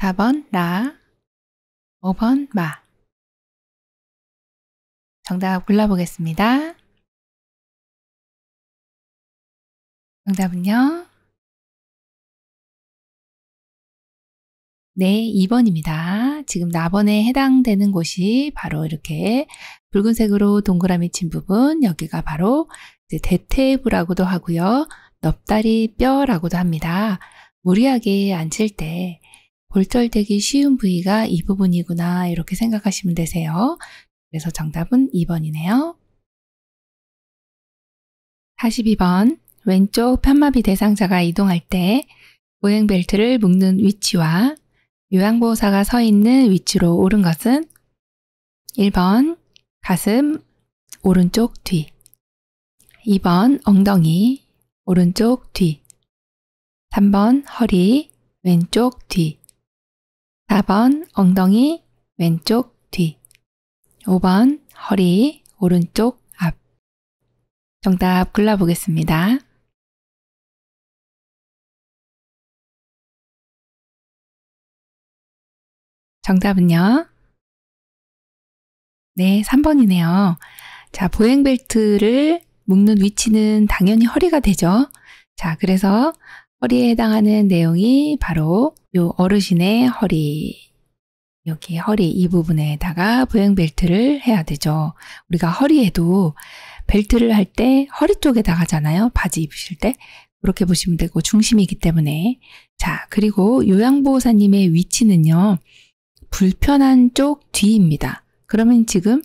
4번 라, 5번 마 정답 골라보겠습니다. 정답은요? 네, 2번입니다. 지금 나번에 해당되는 곳이 바로 이렇게 붉은색으로 동그라미 친 부분, 여기가 바로 대퇴부라고도 하고요. 넙다리 뼈라고도 합니다. 무리하게 앉을 때 골절되기 쉬운 부위가 이 부분이구나 이렇게 생각하시면 되세요. 그래서 정답은 2번이네요. 42번 왼쪽 편마비 대상자가 이동할 때 보행벨트를 묶는 위치와 요양보호사가 서 있는 위치로 오른 것은 1번 가슴 오른쪽 뒤 2번 엉덩이 오른쪽 뒤 3번 허리 왼쪽 뒤 4번 엉덩이 왼쪽 뒤 5번 허리 오른쪽 앞 정답 골라보겠습니다. 정답은요? 네, 3번이네요. 자, 보행벨트를 묶는 위치는 당연히 허리가 되죠. 자, 그래서 허리에 해당하는 내용이 바로 요 어르신의 허리. 여기 허리 이 부분에다가 보행벨트를 해야 되죠. 우리가 허리에도 벨트를 할 때 허리 쪽에다가 하잖아요. 바지 입으실 때. 그렇게 보시면 되고 중심이기 때문에. 자, 그리고 요양보호사님의 위치는요. 불편한 쪽 뒤입니다. 그러면 지금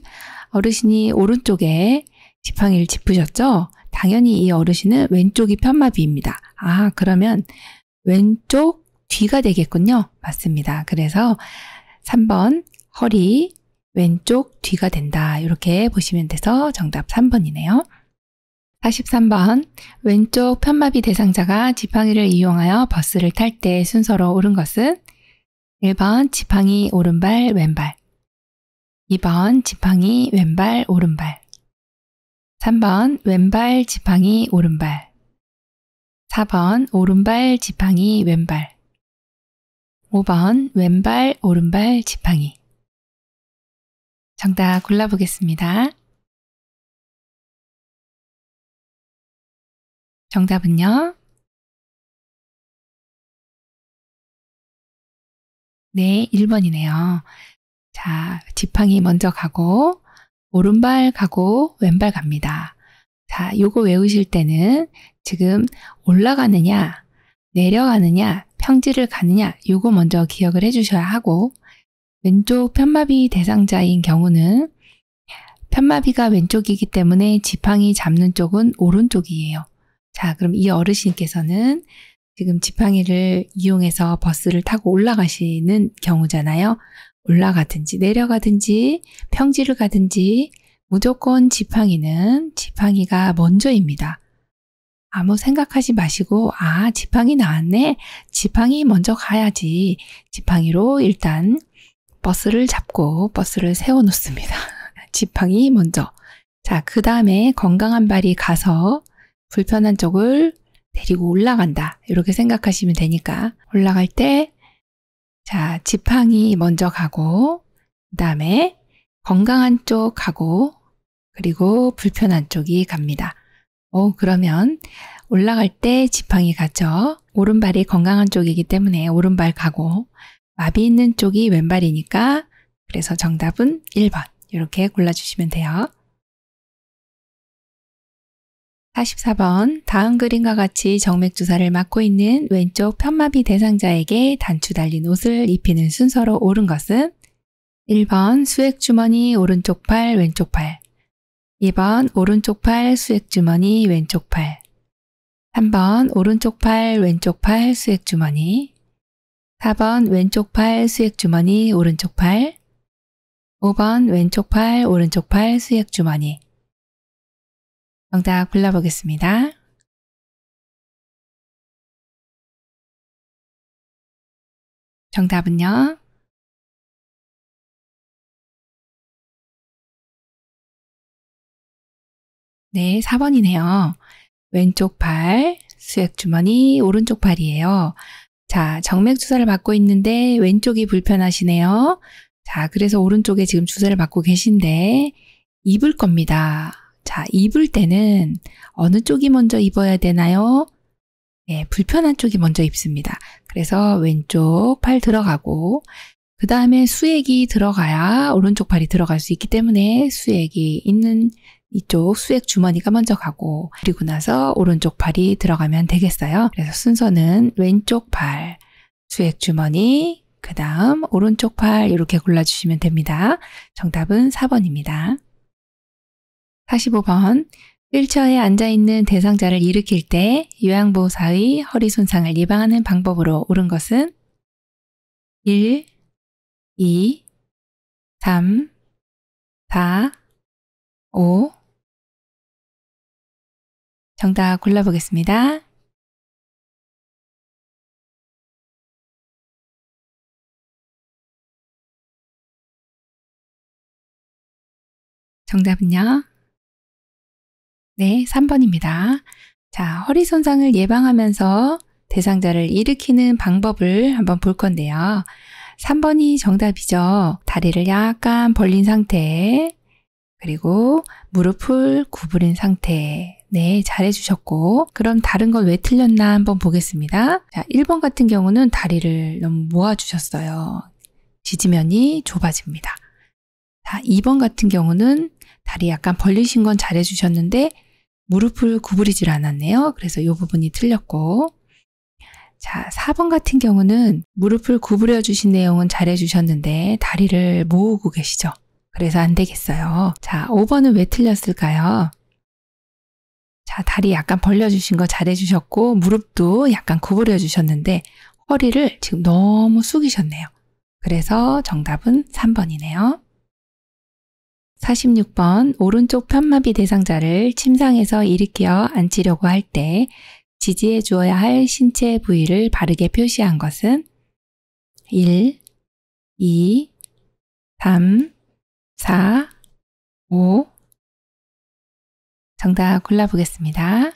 어르신이 오른쪽에 지팡이를 짚으셨죠? 당연히 이 어르신은 왼쪽이 편마비입니다. 아, 그러면 왼쪽 뒤가 되겠군요. 맞습니다. 그래서 3번 허리 왼쪽 뒤가 된다. 이렇게 보시면 돼서 정답 3번이네요. 43번 왼쪽 편마비 대상자가 지팡이를 이용하여 버스를 탈 때 순서로 오른 것은 1번 지팡이 오른발 왼발 2번 지팡이 왼발 오른발 3번 왼발 지팡이 오른발 4번 오른발 지팡이 왼발 5번 왼발 오른발 지팡이 정답 골라보겠습니다. 정답은요? 네, 1번이네요. 자, 지팡이 먼저 가고, 오른발 가고, 왼발 갑니다. 자, 요거 외우실 때는 지금 올라가느냐, 내려가느냐, 평지를 가느냐, 요거 먼저 기억을 해주셔야 하고, 왼쪽 편마비 대상자인 경우는 편마비가 왼쪽이기 때문에 지팡이 잡는 쪽은 오른쪽이에요. 자, 그럼 이 어르신께서는 지금 지팡이를 이용해서 버스를 타고 올라가시는 경우잖아요. 올라가든지 내려가든지 평지를 가든지 무조건 지팡이는 지팡이가 먼저입니다. 아무 생각하지 마시고 아 지팡이 나왔네 지팡이 먼저 가야지 지팡이로 일단 버스를 잡고 버스를 세워 놓습니다. 지팡이 먼저 자그 다음에 건강한 발이 가서 불편한 쪽을 데리고 올라간다. 이렇게 생각하시면 되니까 올라갈 때 자, 지팡이 먼저 가고 그 다음에 건강한 쪽 가고 그리고 불편한 쪽이 갑니다. 어, 그러면 올라갈 때 지팡이 가죠. 오른발이 건강한 쪽이기 때문에 오른발 가고 마비 있는 쪽이 왼발이니까 그래서 정답은 1번 이렇게 골라주시면 돼요. 44번 다음 그림과 같이 정맥 주사를 맡고 있는 왼쪽 편마비 대상자에게 단추 달린 옷을 입히는 순서로 옳은 것은 1번 수액주머니 오른쪽 팔 왼쪽 팔 2번 오른쪽 팔 수액주머니 왼쪽 팔 3번 오른쪽 팔 왼쪽 팔 수액주머니 4번 왼쪽 팔 수액주머니 오른쪽 팔 5번 왼쪽 팔 오른쪽 팔 수액주머니 정답 골라보겠습니다. 정답은요. 네, 4번이네요. 왼쪽 팔, 수액주머니, 오른쪽 팔이에요. 자, 정맥 주사를 받고 있는데 왼쪽이 불편하시네요. 자, 그래서 오른쪽에 지금 주사를 받고 계신데 입을 겁니다. 자, 입을 때는 어느 쪽이 먼저 입어야 되나요? 네, 불편한 쪽이 먼저 입습니다. 그래서 왼쪽 팔 들어가고 그 다음에 수액이 들어가야 오른쪽 팔이 들어갈 수 있기 때문에 수액이 있는 이쪽 수액 주머니가 먼저 가고 그리고 나서 오른쪽 팔이 들어가면 되겠어요. 그래서 순서는 왼쪽 팔, 수액 주머니, 그 다음 오른쪽 팔 이렇게 골라주시면 됩니다. 정답은 4번입니다. 45번. 휠체어에 앉아있는 대상자를 일으킬 때 요양보호사의 허리 손상을 예방하는 방법으로 옳은 것은 1, 2, 3, 4, 5 정답 골라보겠습니다. 정답은요? 네, 3번입니다. 자, 허리 손상을 예방하면서 대상자를 일으키는 방법을 한번 볼 건데요. 3번이 정답이죠. 다리를 약간 벌린 상태, 그리고 무릎을 구부린 상태. 네, 잘해주셨고. 그럼 다른 건 왜 틀렸나 한번 보겠습니다. 자, 1번 같은 경우는 다리를 너무 모아주셨어요. 지지면이 좁아집니다. 자, 2번 같은 경우는 다리 약간 벌리신 건 잘해주셨는데 무릎을 구부리질 않았네요. 그래서 이 부분이 틀렸고 자, 4번 같은 경우는 무릎을 구부려 주신 내용은 잘해 주셨는데 다리를 모으고 계시죠? 그래서 안 되겠어요. 자, 5번은 왜 틀렸을까요? 자, 다리 약간 벌려 주신 거 잘해 주셨고 무릎도 약간 구부려 주셨는데 허리를 지금 너무 숙이셨네요. 그래서 정답은 3번이네요. 46번 오른쪽 편마비 대상자를 침상에서 일으켜 앉히려고 할 때 지지해 주어야 할 신체 부위를 바르게 표시한 것은 1, 2, 3, 4, 5 정답 골라보겠습니다.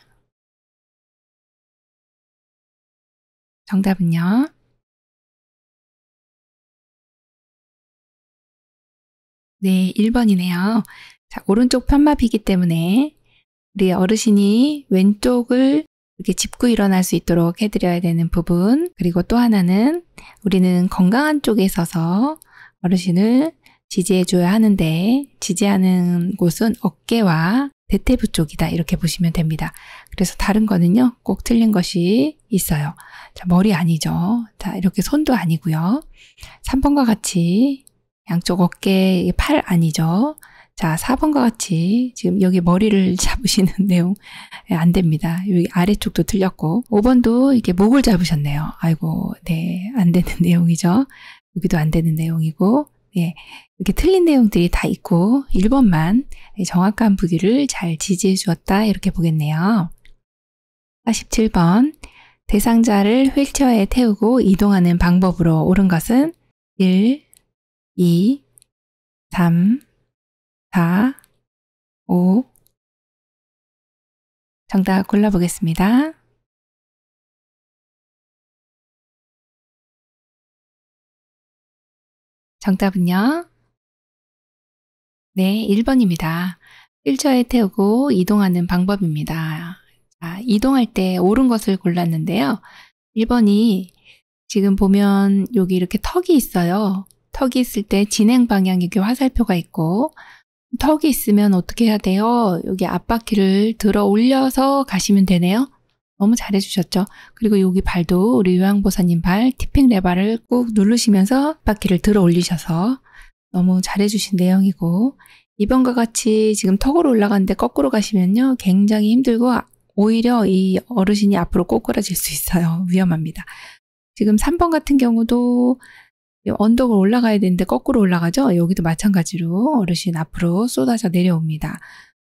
정답은요. 네, 1번이네요. 자, 오른쪽 편마비기 때문에 우리 어르신이 왼쪽을 이렇게 짚고 일어날 수 있도록 해드려야 되는 부분. 그리고 또 하나는 우리는 건강한 쪽에 서서 어르신을 지지해줘야 하는데 지지하는 곳은 어깨와 대퇴부 쪽이다 이렇게 보시면 됩니다. 그래서 다른 거는요 꼭 틀린 것이 있어요. 자, 머리 아니죠. 자 이렇게 손도 아니고요. 3번과 같이 양쪽 어깨, 팔 아니죠? 자, 4번과 같이 지금 여기 머리를 잡으시는 내용 예, 안 됩니다. 여기 아래쪽도 틀렸고 5번도 이렇게 목을 잡으셨네요. 아이고, 네, 안 되는 내용이죠. 여기도 안 되는 내용이고 예, 이렇게 틀린 내용들이 다 있고 1번만 예, 정확한 부기를 잘 지지해 주었다 이렇게 보겠네요. 47번 대상자를 휠체어에 태우고 이동하는 방법으로 옳은 것은 1, 2, 3, 4, 5. 정답 골라보겠습니다. 정답은요? 네, 1번입니다. 휠체어에 태우고 이동하는 방법입니다. 자, 이동할 때 옳은 것을 골랐는데요. 1번이 지금 보면 여기 이렇게 턱이 있어요. 턱이 있을 때 진행 방향 이게 화살표가 있고 턱이 있으면 어떻게 해야 돼요? 여기 앞바퀴를 들어 올려서 가시면 되네요. 너무 잘해주셨죠? 그리고 여기 발도 우리 요양보사님 발 티핑 레버를 꾹 누르시면서 바퀴를 들어 올리셔서 너무 잘해주신 내용이고 이번과 같이 지금 턱으로 올라가는데 거꾸로 가시면요 굉장히 힘들고 아, 오히려 이 어르신이 앞으로 꼬꾸라질 수 있어요 위험합니다 지금 3번 같은 경우도 언덕을 올라가야 되는데 거꾸로 올라가죠? 여기도 마찬가지로 어르신 앞으로 쏟아져 내려옵니다.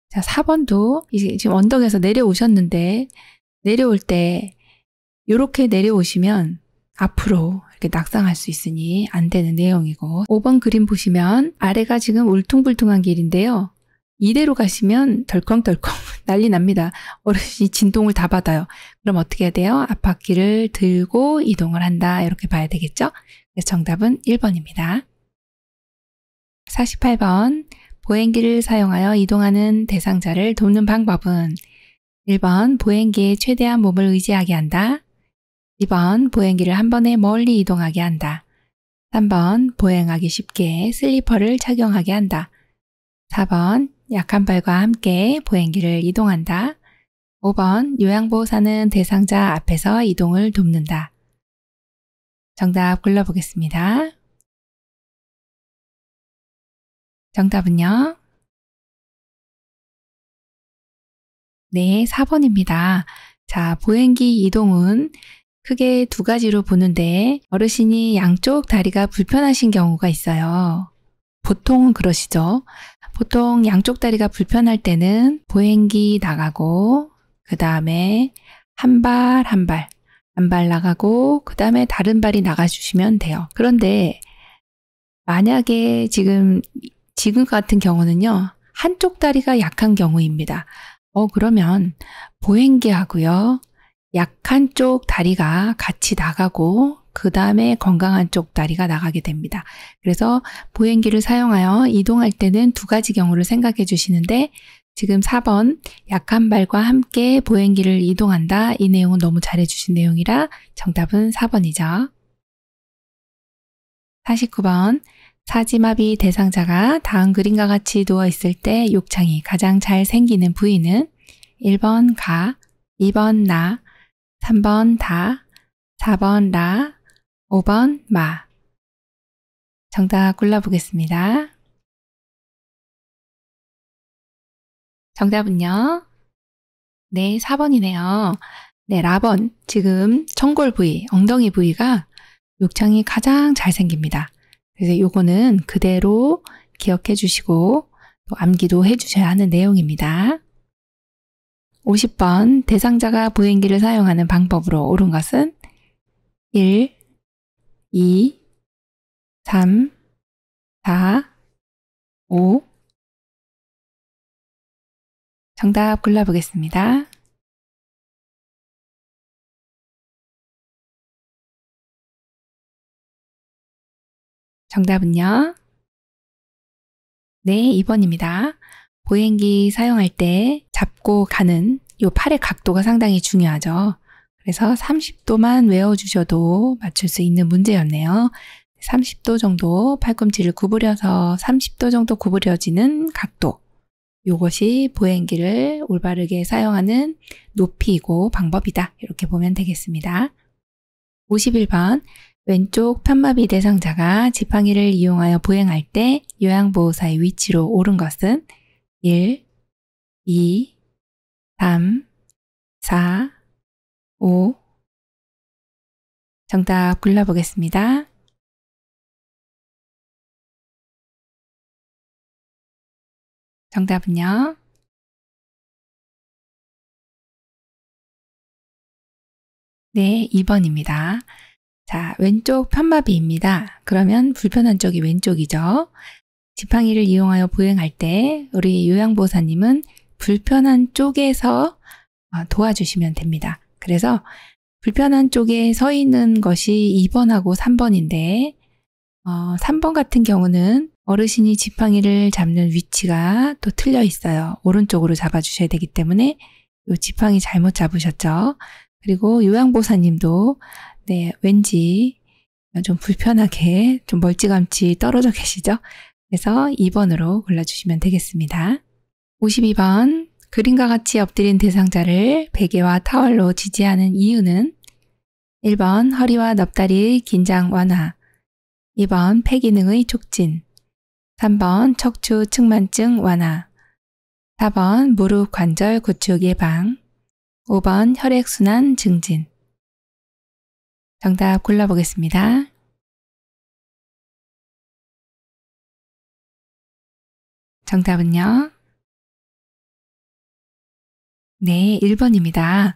자, 4번도 이제 지금 언덕에서 내려오셨는데 내려올 때 이렇게 내려오시면 앞으로 이렇게 낙상할 수 있으니 안 되는 내용이고 5번 그림 보시면 아래가 지금 울퉁불퉁한 길인데요. 이대로 가시면 덜컹덜컹 난리 납니다. 어르신이 진동을 다 받아요. 그럼 어떻게 해야 돼요? 앞바퀴를 들고 이동을 한다. 이렇게 봐야 되겠죠? 그래서 네, 정답은 1번입니다. 48번. 보행기를 사용하여 이동하는 대상자를 돕는 방법은 1번 보행기에 최대한 몸을 의지하게 한다. 2번 보행기를 한 번에 멀리 이동하게 한다. 3번 보행하기 쉽게 슬리퍼를 착용하게 한다. 4번 약한 발과 함께 보행기를 이동한다. 5번 요양보호사는 대상자 앞에서 이동을 돕는다. 정답 골라보겠습니다. 정답은요? 네, 4번입니다. 자, 보행기 이동은 크게 두 가지로 보는데 어르신이 양쪽 다리가 불편하신 경우가 있어요. 보통은 그러시죠. 보통 양쪽 다리가 불편할 때는 보행기 나가고 그 다음에 한 발 한 발 한 발 나가고 그 다음에 다른 발이 나가주시면 돼요. 그런데 만약에 지금 지금 같은 경우는요. 한쪽 다리가 약한 경우입니다. 어 그러면 보행기 하고요. 약한 쪽 다리가 같이 나가고 그 다음에 건강한 쪽 다리가 나가게 됩니다. 그래서 보행기를 사용하여 이동할 때는 두 가지 경우를 생각해 주시는데 지금 4번 약한 발과 함께 보행기를 이동한다. 이 내용은 너무 잘해 주신 내용이라 정답은 4번이죠. 49번 사지마비 대상자가 다음 그림과 같이 누워 있을 때 욕창이 가장 잘 생기는 부위는 1번 가, 2번 나, 3번 다, 4번 라, 5번 마 정답 골라보겠습니다. 정답은요? 네, 4번이네요. 네, 라번. 지금 청골 부위, 엉덩이 부위가 욕창이 가장 잘 생깁니다. 그래서 요거는 그대로 기억해 주시고 또 암기도 해 주셔야 하는 내용입니다. 50번 대상자가 보행기를 사용하는 방법으로 옳은 것은 1. 2, 3, 4, 5. 정답 골라보겠습니다. 정답은요? 네, 2번입니다. 보행기 사용할 때 잡고 가는 이 팔의 각도가 상당히 중요하죠. 그래서 30도만 외워주셔도 맞출 수 있는 문제였네요. 30도 정도 팔꿈치를 구부려서 30도 정도 구부려지는 각도. 이것이 보행기를 올바르게 사용하는 높이고 방법이다. 이렇게 보면 되겠습니다. 51번 왼쪽 편마비 대상자가 지팡이를 이용하여 보행할 때 요양보호사의 위치로 오른 것은 1, 2, 3, 4, 5. 정답 골라보겠습니다. 정답은요. 네, 2번입니다. 자, 왼쪽 편마비입니다. 그러면 불편한 쪽이 왼쪽이죠. 지팡이를 이용하여 보행할 때 우리 요양보호사님은 불편한 쪽에서 어, 도와주시면 됩니다. 그래서 불편한 쪽에 서 있는 것이 2번하고 3번인데 어, 3번 같은 경우는 어르신이 지팡이를 잡는 위치가 또 틀려 있어요. 오른쪽으로 잡아주셔야 되기 때문에 요 지팡이 잘못 잡으셨죠? 그리고 요양보사님도 네, 왠지 좀 불편하게 좀 멀찌감치 떨어져 계시죠? 그래서 2번으로 골라주시면 되겠습니다. 52번 그림과 같이 엎드린 대상자를 베개와 타월로 지지하는 이유는 1번 허리와 넙다리의 긴장 완화 2번 폐기능의 촉진 3번 척추 측만증 완화 4번 무릎 관절 구축 예방 5번 혈액순환 증진 정답 골라보겠습니다. 정답은요. 네, 1번입니다.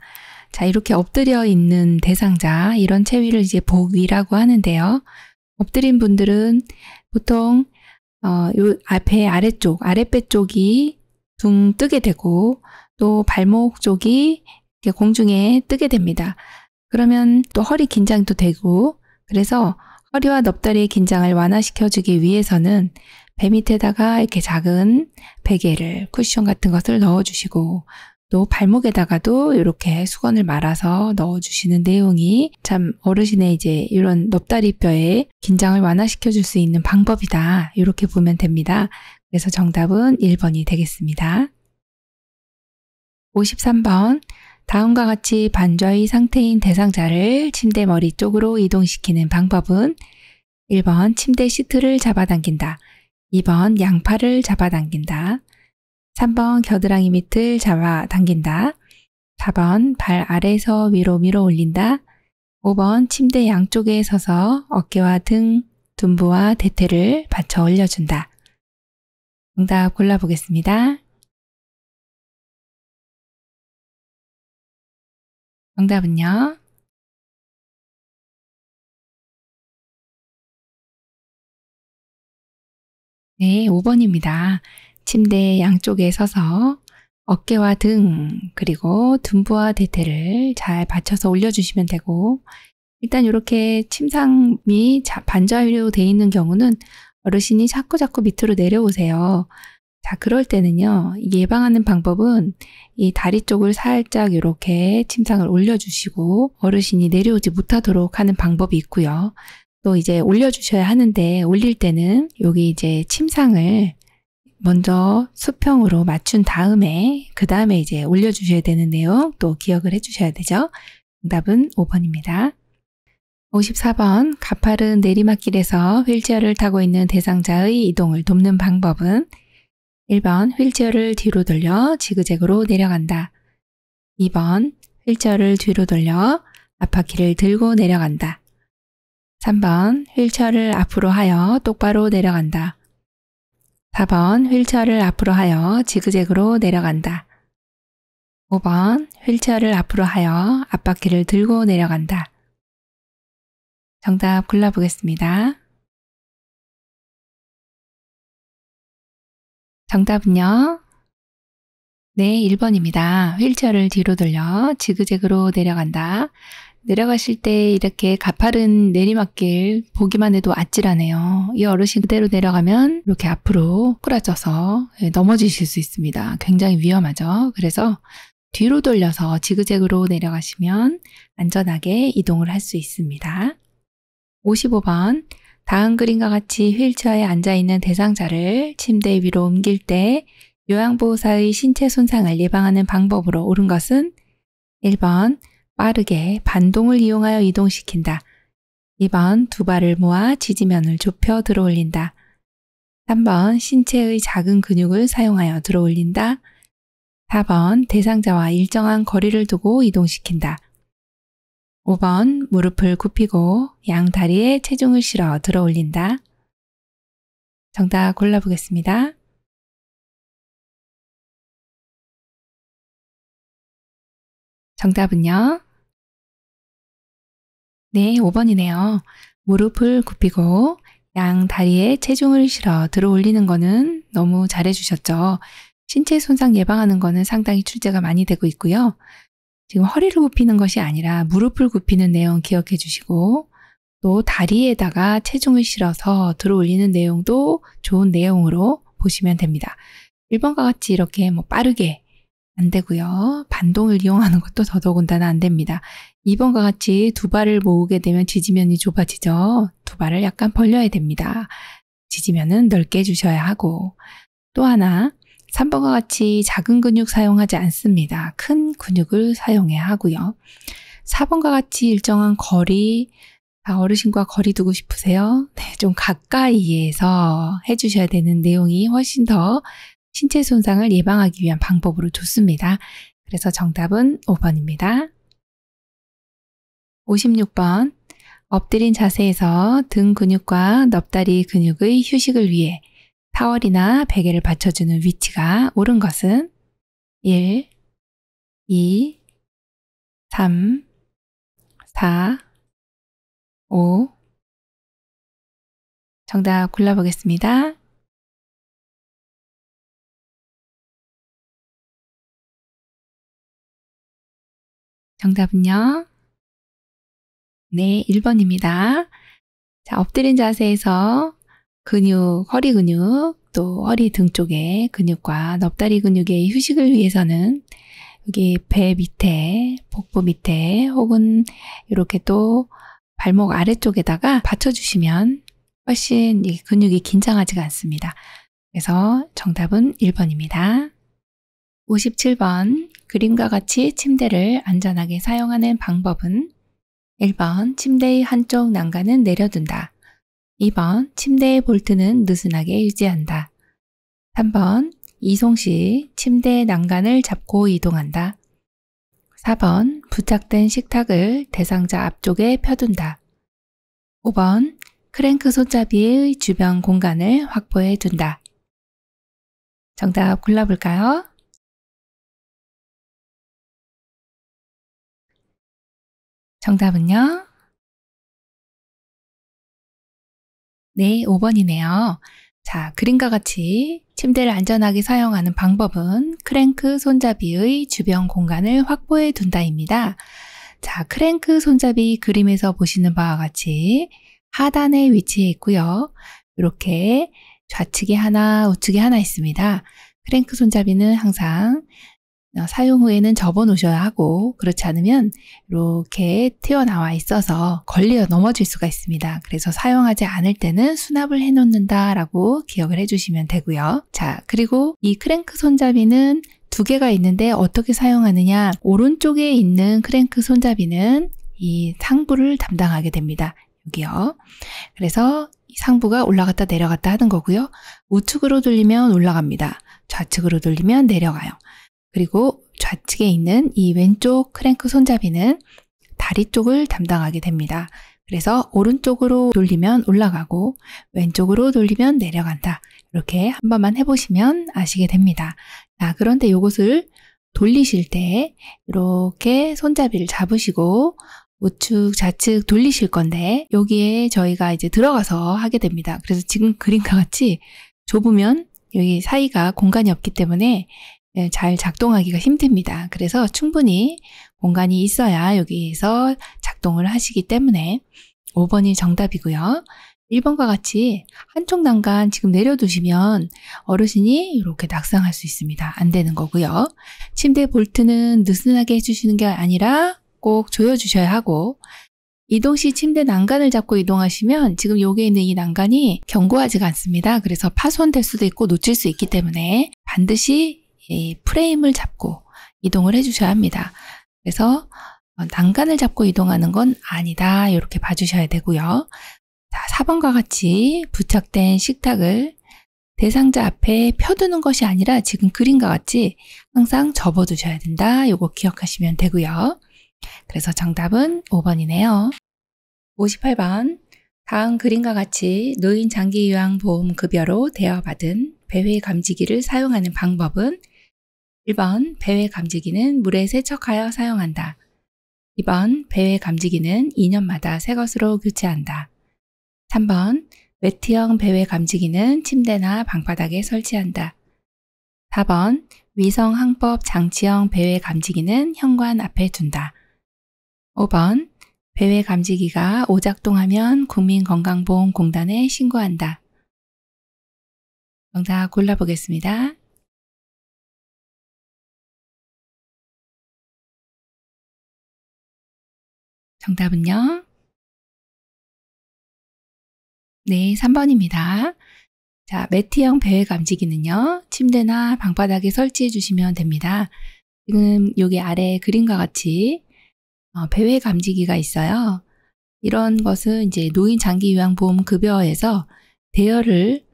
자, 이렇게 엎드려 있는 대상자, 이런 체위를 이제 복위라고 하는데요. 엎드린 분들은 보통 어, 요 앞에 아래쪽, 아랫배 쪽이 둥 뜨게 되고 또 발목 쪽이 이렇게 공중에 뜨게 됩니다. 그러면 또 허리 긴장도 되고 그래서 허리와 넙다리의 긴장을 완화시켜주기 위해서는 배 밑에다가 이렇게 작은 베개를 쿠션 같은 것을 넣어주시고 또 발목에다가도 이렇게 수건을 말아서 넣어주시는 내용이 참 어르신의 이제 이런 넓다리뼈에 긴장을 완화시켜 줄 수 있는 방법이다. 이렇게 보면 됩니다. 그래서 정답은 1번이 되겠습니다. 53번 다음과 같이 반좌의 상태인 대상자를 침대 머리 쪽으로 이동시키는 방법은 1번 침대 시트를 잡아당긴다. 2번 양팔을 잡아당긴다. 3번 겨드랑이 밑을 잡아 당긴다. 4번 발 아래에서 위로 밀어 올린다. 5번 침대 양쪽에 서서 어깨와 등, 둔부와 대퇴를 받쳐 올려준다. 정답 골라보겠습니다. 정답은요. 네, 5번입니다. 침대 양쪽에 서서 어깨와 등 그리고 둔부와 대퇴를 잘 받쳐서 올려주시면 되고 일단 이렇게 침상이 반자위로돼 있는 경우는 어르신이 자꾸자꾸 밑으로 내려오세요. 자 그럴 때는요 예방하는 방법은 이 다리 쪽을 살짝 이렇게 침상을 올려주시고 어르신이 내려오지 못하도록 하는 방법이 있고요. 또 이제 올려주셔야 하는데 올릴 때는 여기 이제 침상을 먼저 수평으로 맞춘 다음에 그 다음에 이제 올려주셔야 되는 내용 또 기억을 해주셔야 되죠. 정답은 5번입니다. 54번 가파른 내리막길에서 휠체어를 타고 있는 대상자의 이동을 돕는 방법은 1번 휠체어를 뒤로 돌려 지그재그로 내려간다. 2번 휠체어를 뒤로 돌려 앞바퀴를 들고 내려간다. 3번 휠체어를 앞으로 하여 똑바로 내려간다. 4번 휠체어를 앞으로 하여 지그재그로 내려간다. 5번 휠체어를 앞으로 하여 앞바퀴를 들고 내려간다. 정답 골라보겠습니다. 정답은요? 네, 1번입니다. 휠체어를 뒤로 돌려 지그재그로 내려간다. 내려가실 때 이렇게 가파른 내리막길 보기만 해도 아찔하네요. 이 어르신 그대로 내려가면 이렇게 앞으로 꾸라져서 예, 넘어지실 수 있습니다. 굉장히 위험하죠. 그래서 뒤로 돌려서 지그재그로 내려가시면 안전하게 이동을 할 수 있습니다. 55번 다음 그림과 같이 휠체어에 앉아있는 대상자를 침대 위로 옮길 때 요양보호사의 신체 손상을 예방하는 방법으로 옳은 것은 1번 빠르게 반동을 이용하여 이동시킨다. 2번 두 발을 모아 지지면을 좁혀 들어올린다. 3번 신체의 작은 근육을 사용하여 들어올린다. 4번 대상자와 일정한 거리를 두고 이동시킨다. 5번 무릎을 굽히고 양 다리에 체중을 실어 들어올린다. 정답 골라보겠습니다. 정답은요? 네, 5번이네요. 무릎을 굽히고 양 다리에 체중을 실어 들어 올리는 거는 너무 잘해주셨죠. 신체 손상 예방하는 거는 상당히 출제가 많이 되고 있고요. 지금 허리를 굽히는 것이 아니라 무릎을 굽히는 내용 기억해 주시고 또 다리에다가 체중을 실어서 들어 올리는 내용도 좋은 내용으로 보시면 됩니다. 1번과 같이 이렇게 뭐 빠르게 안 되고요. 반동을 이용하는 것도 더더군다나 안 됩니다. 이번과 같이 두 발을 모으게 되면 지지면이 좁아지죠. 두 발을 약간 벌려야 됩니다. 지지면은 넓게 주셔야 하고 또 하나 3번과 같이 작은 근육 사용하지 않습니다. 큰 근육을 사용해야 하고요. 4번과 같이 일정한 거리 아, 어르신과 거리 두고 싶으세요? 네, 좀 가까이에서 해주셔야 되는 내용이 훨씬 더 신체 손상을 예방하기 위한 방법으로 좋습니다. 그래서 정답은 5번입니다. 56번. 엎드린 자세에서 등 근육과 넓다리 근육의 휴식을 위해 타월이나 베개를 받쳐주는 위치가 옳은 것은 1, 2, 3, 4, 5. 정답 골라보겠습니다. 정답은요? 네, 1번입니다. 자, 엎드린 자세에서 근육, 허리 근육, 또 허리 등 쪽의 근육과 넓다리 근육의 휴식을 위해서는 여기 배 밑에, 복부 밑에 혹은 이렇게 또 발목 아래쪽에다가 받쳐주시면 훨씬 근육이 긴장하지가 않습니다. 그래서 정답은 1번입니다. 57번 그림과 같이 침대를 안전하게 사용하는 방법은 1번 침대의 한쪽 난간은 내려둔다. 2번 침대의 볼트는 느슨하게 유지한다. 3번 이송 시 침대의 난간을 잡고 이동한다. 4번 부착된 식탁을 대상자 앞쪽에 펴둔다. 5번 크랭크 손잡이의 주변 공간을 확보해 둔다. 정답 골라볼까요? 정답은요? 네, 5번이네요. 자, 그림과 같이 침대를 안전하게 사용하는 방법은 크랭크 손잡이의 주변 공간을 확보해 둔다입니다. 자, 크랭크 손잡이 그림에서 보시는 바와 같이 하단에 위치해 있고요. 이렇게 좌측에 하나, 우측에 하나 있습니다. 크랭크 손잡이는 항상 어, 사용 후에는 접어 놓으셔야 하고 그렇지 않으면 이렇게 튀어나와 있어서 걸려 넘어질 수가 있습니다. 그래서 사용하지 않을 때는 수납을 해 놓는다 라고 기억을 해주시면 되고요. 자 그리고 이 크랭크 손잡이는 두 개가 있는데 어떻게 사용하느냐 오른쪽에 있는 크랭크 손잡이는 이 상부를 담당하게 됩니다. 여기요. 그래서 상부가 올라갔다 내려갔다 하는 거고요. 우측으로 돌리면 올라갑니다. 좌측으로 돌리면 내려가요. 그리고 좌측에 있는 이 왼쪽 크랭크 손잡이는 다리 쪽을 담당하게 됩니다. 그래서 오른쪽으로 돌리면 올라가고 왼쪽으로 돌리면 내려간다. 이렇게 한 번만 해보시면 아시게 됩니다. 자, 그런데 이것을 돌리실 때 이렇게 손잡이를 잡으시고 우측, 좌측 돌리실 건데 여기에 저희가 이제 들어가서 하게 됩니다. 그래서 지금 그림과 같이 좁으면 여기 사이가 공간이 없기 때문에 예, 잘 작동하기가 힘듭니다. 그래서 충분히 공간이 있어야 여기에서 작동을 하시기 때문에 5번이 정답이고요. 1번과 같이 한쪽 난간 지금 내려두시면 어르신이 이렇게 낙상할 수 있습니다. 안 되는 거고요. 침대 볼트는 느슨하게 해주시는 게 아니라 꼭 조여주셔야 하고 이동 시 침대 난간을 잡고 이동하시면 지금 여기에 있는 이 난간이 견고하지가 않습니다. 그래서 파손될 수도 있고 놓칠 수 있기 때문에 반드시 이 프레임을 잡고 이동을 해주셔야 합니다. 그래서 어, 난간을 잡고 이동하는 건 아니다. 이렇게 봐주셔야 되고요. 자, 4번과 같이 부착된 식탁을 대상자 앞에 펴두는 것이 아니라 지금 그림과 같이 항상 접어두셔야 된다. 이거 기억하시면 되고요. 그래서 정답은 5번이네요. 58번 다음 그림과 같이 노인 장기 요양 보험 급여로 대여받은 배회 감지기를 사용하는 방법은 1번 배외 감지기는 물에 세척하여 사용한다. 2번 배외 감지기는 2년마다 새 것으로 교체한다. 3번 매트형 배외 감지기는 침대나 방바닥에 설치한다. 4번 위성 항법 장치형 배외 감지기는 현관 앞에 둔다. 5번 배외 감지기가 오작동하면 국민건강보험공단에 신고한다. 정답 골라보겠습니다. 정답은요? 네, 3번입니다. 자, 매트형 배열 감지기는요, 침대나 방바닥에 설치해 주시면 됩니다. 지금 여기 아래 그림과 같이 어, 배회 감지기가 있어요. 이런 것은 이제 노인 장기 요양보험 급여에서 대여를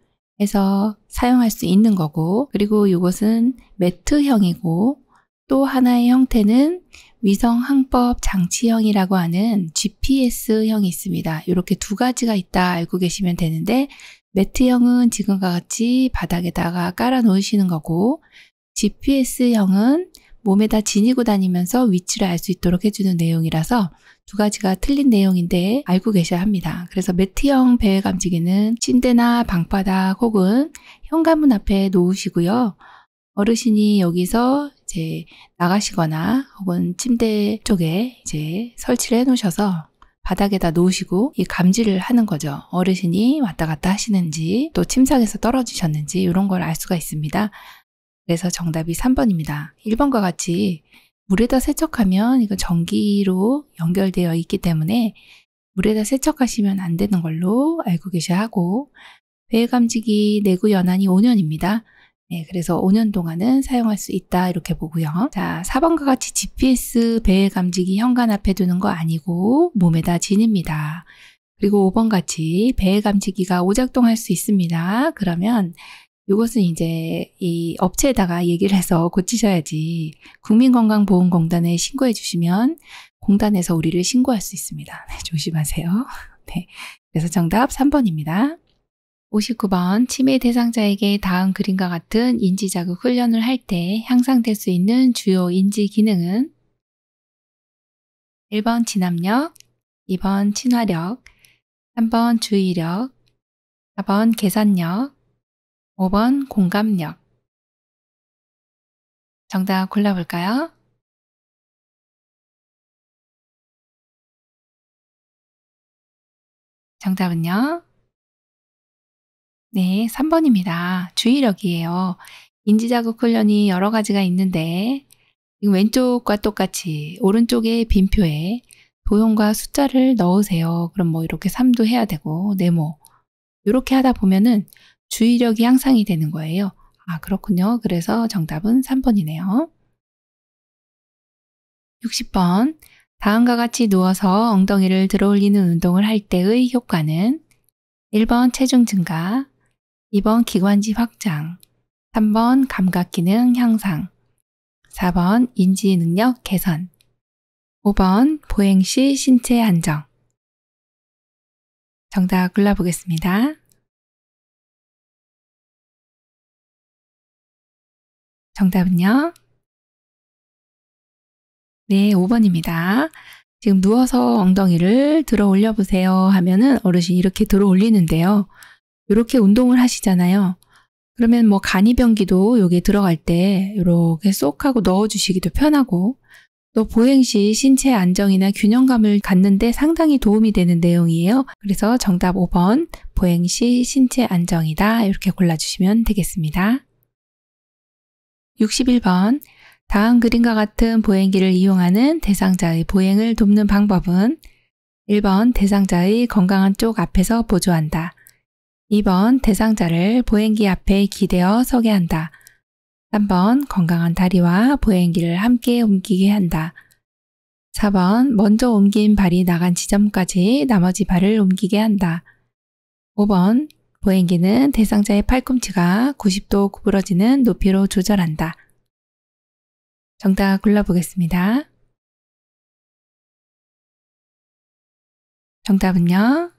해서 사용할 수 있는 거고, 그리고 이것은 매트형이고, 또 하나의 형태는 위성 항법 장치형이라고 하는 GPS형이 있습니다. 이렇게 두 가지가 있다 알고 계시면 되는데 매트형은 지금과 같이 바닥에다가 깔아 놓으시는 거고 GPS형은 몸에다 지니고 다니면서 위치를 알 수 있도록 해주는 내용이라서 두 가지가 틀린 내용인데 알고 계셔야 합니다. 그래서 매트형 배열 감지기는 침대나 방바닥 혹은 현관문 앞에 놓으시고요. 어르신이 여기서 이제 나가시거나 혹은 침대 쪽에 이제 설치를 해 놓으셔서 바닥에다 놓으시고 이 감지를 하는 거죠. 어르신이 왔다 갔다 하시는지 또 침상에서 떨어지셨는지 이런 걸 알 수가 있습니다. 그래서 정답이 3번입니다. 1번과 같이 물에다 세척하면 이거 전기로 연결되어 있기 때문에 물에다 세척하시면 안 되는 걸로 알고 계셔야 하고 배감지기 내구 연한이 5년입니다. 네, 그래서 5년 동안은 사용할 수 있다 이렇게 보고요. 자, 4번과 같이 GPS 배의 감지기 현관 앞에 두는 거 아니고 몸에다 지닙니다. 그리고 5번 같이 배의 감지기가 오작동할 수 있습니다. 그러면 이것은 이제 이 업체에다가 얘기를 해서 고치셔야지 국민건강보험공단에 신고해 주시면 공단에서 우리를 신고할 수 있습니다. 네, 조심하세요. 네. 그래서 정답 3번입니다. 59번 치매 대상자에게 다음 그림과 같은 인지 자극 훈련을 할 때 향상될 수 있는 주요 인지 기능은 1번 진압력, 2번 친화력, 3번 주의력, 4번 계산력, 5번 공감력. 정답 골라볼까요? 정답은요? 네, 3번입니다. 주의력이에요. 인지자극 훈련이 여러 가지가 있는데 왼쪽과 똑같이 오른쪽에 빈표에 도형과 숫자를 넣으세요. 그럼 뭐 이렇게 3도 해야 되고 네모 이렇게 하다 보면은 주의력이 향상이 되는 거예요. 아 그렇군요. 그래서 정답은 3번이네요. 60번 다음과 같이 누워서 엉덩이를 들어 올리는 운동을 할 때의 효과는 1번 체중 증가, 2번 기관지 확장, 3번 감각 기능 향상, 4번 인지 능력 개선, 5번 보행 시 신체 안정. 정답 골라보겠습니다. 정답은요? 네, 5번입니다. 지금 누워서 엉덩이를 들어 올려 보세요 하면은 어르신이 렇게 들어 올리는데요. 이렇게 운동을 하시잖아요. 그러면 뭐간이병기도 여기 들어갈 때 이렇게 쏙 하고 넣어주시기도 편하고 또 보행 시 신체 안정이나 균형감을 갖는데 상당히 도움이 되는 내용이에요. 그래서 정답 5번 보행 시 신체 안정이다 이렇게 골라주시면 되겠습니다. 61번 다음 그림과 같은 보행기를 이용하는 대상자의 보행을 돕는 방법은 1번 대상자의 건강한 쪽 앞에서 보조한다. 2번 대상자를 보행기 앞에 기대어 서게 한다. 3번 건강한 다리와 보행기를 함께 옮기게 한다. 4번 먼저 옮긴 발이 나간 지점까지 나머지 발을 옮기게 한다. 5번 보행기는 대상자의 팔꿈치가 90도 구부러지는 높이로 조절한다. 정답 골라보겠습니다. 정답은요?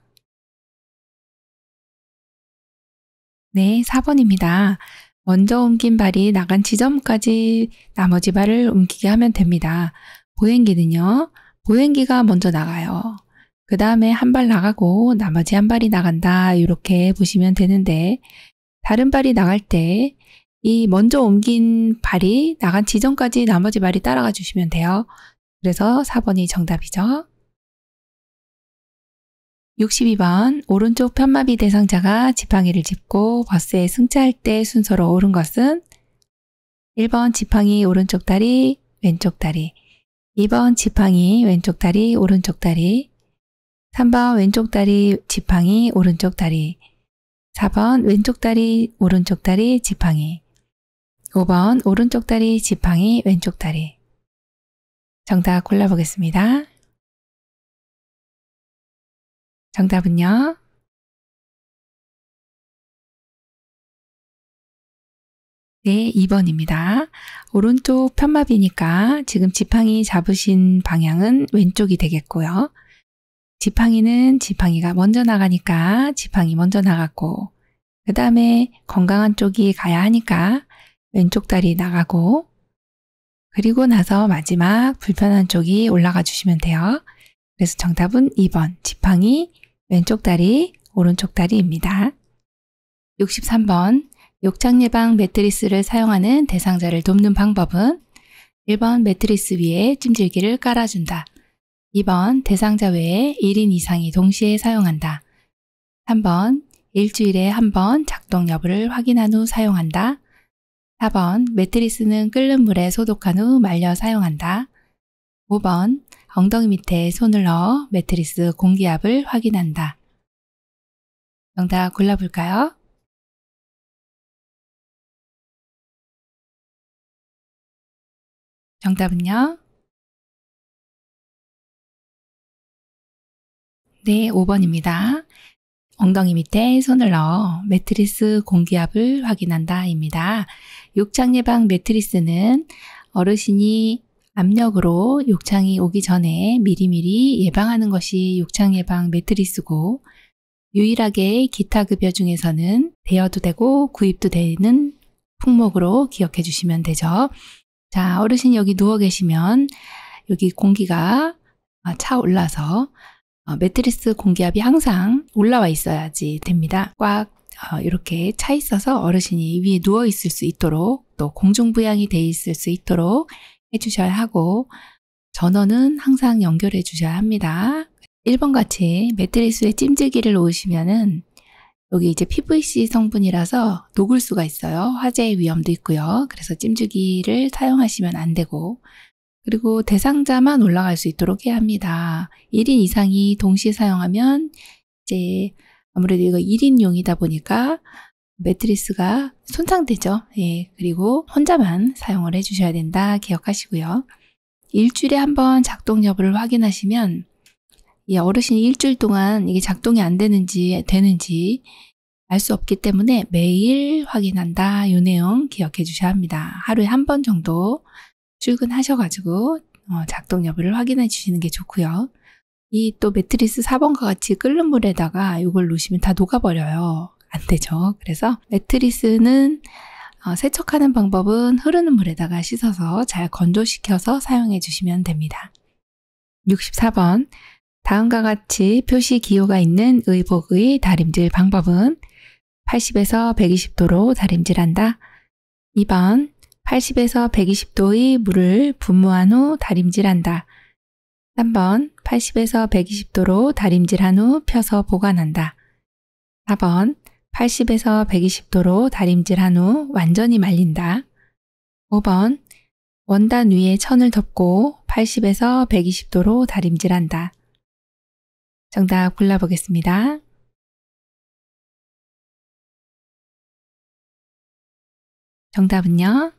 네, 4번입니다. 먼저 옮긴 발이 나간 지점까지 나머지 발을 옮기게 하면 됩니다. 보행기는요, 보행기가 먼저 나가요. 그 다음에 한 발 나가고 나머지 한 발이 나간다. 이렇게 보시면 되는데, 다른 발이 나갈 때, 이 먼저 옮긴 발이 나간 지점까지 나머지 발이 따라가 주시면 돼요. 그래서 4번이 정답이죠. 62번 오른쪽 편마비 대상자가 지팡이를 짚고 버스에 승차할 때 순서로 오른 것은 1번 지팡이 오른쪽 다리 왼쪽 다리 2번 지팡이 왼쪽 다리 오른쪽 다리 3번 왼쪽 다리 지팡이 오른쪽 다리 4번 왼쪽 다리 오른쪽 다리 지팡이 5번 오른쪽 다리 지팡이 왼쪽 다리 정답 골라보겠습니다. 정답은요? 네, 2번입니다. 오른쪽 편마비니까 지금 지팡이 잡으신 방향은 왼쪽이 되겠고요. 지팡이는 지팡이가 먼저 나가니까 지팡이 먼저 나갔고 그 다음에 건강한 쪽이 가야 하니까 왼쪽 다리 나가고 그리고 나서 마지막 불편한 쪽이 올라가 주시면 돼요. 그래서 정답은 2번 지팡이 왼쪽 다리, 오른쪽 다리입니다. 63번 욕창 예방 매트리스를 사용하는 대상자를 돕는 방법은 1번 매트리스 위에 찜질기를 깔아준다. 2번 대상자 외에 1인 이상이 동시에 사용한다. 3번 일주일에 한번 작동 여부를 확인한 후 사용한다. 4번 매트리스는 끓는 물에 소독한 후 말려 사용한다. 5번 엉덩이 밑에 손을 넣어 매트리스 공기압을 확인한다. 정답 골라볼까요? 정답은요? 네, 5번입니다. 엉덩이 밑에 손을 넣어 매트리스 공기압을 확인한다입니다. 욕창 예방 매트리스는 어르신이 압력으로 욕창이 오기 전에 미리미리 예방하는 것이 욕창 예방 매트리스고 유일하게 기타 급여 중에서는 대여도 되고 구입도 되는 품목으로 기억해 주시면 되죠. 자, 어르신 여기 누워 계시면 여기 공기가 아, 차 올라서 어, 매트리스 공기압이 항상 올라와 있어야지 됩니다. 꽉 어, 이렇게 차 있어서 어르신이 위에 누워 있을 수 있도록 또 공중부양이 돼 있을 수 있도록 해주셔야 하고 전원은 항상 연결해 주셔야 합니다. 1번 같이 매트리스에 찜질기를 놓으시면은 여기 이제 PVC 성분이라서 녹을 수가 있어요. 화재의 위험도 있고요. 그래서 찜질기를 사용하시면 안 되고 그리고 대상자만 올라갈 수 있도록 해야 합니다. 1인 이상이 동시에 사용하면 이제 아무래도 이거 1인용이다 보니까 매트리스가 손상되죠. 예, 그리고 혼자만 사용을 해주셔야 된다 기억하시고요. 일주일에 한 번 작동 여부를 확인하시면 예, 어르신이 일주일 동안 이게 작동이 안 되는지 되는지 알 수 없기 때문에 매일 확인한다 요 내용 기억해 주셔야 합니다. 하루에 한 번 정도 출근하셔가지고 어, 작동 여부를 확인해 주시는 게 좋고요. 이 또 매트리스 4번과 같이 끓는 물에다가 이걸 놓으시면 다 녹아버려요. 안 되죠. 그래서 매트리스는 어, 세척하는 방법은 흐르는 물에다가 씻어서 잘 건조시켜서 사용해 주시면 됩니다. 64번 다음과 같이 표시 기호가 있는 의복의 다림질 방법은 80에서 120도로 다림질한다. 2번 80에서 120도의 물을 분무한 후 다림질한다. 3번 80에서 120도로 다림질한 후 펴서 보관한다. 4번 80에서 120도로 다림질한 후 완전히 말린다. 5번 원단 위에 천을 덮고 80에서 120도로 다림질한다. 정답 골라보겠습니다. 정답은요?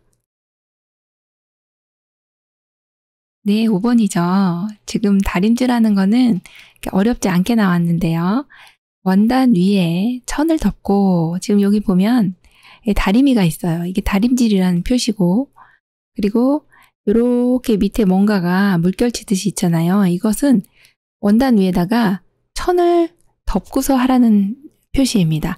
네, 5번이죠. 지금 다림질하는 거는 어렵지 않게 나왔는데요. 원단 위에 천을 덮고 지금 여기 보면 다리미가 있어요. 이게 다림질이라는 표시고 그리고 이렇게 밑에 뭔가가 물결치듯이 있잖아요. 이것은 원단 위에다가 천을 덮고서 하라는 표시입니다.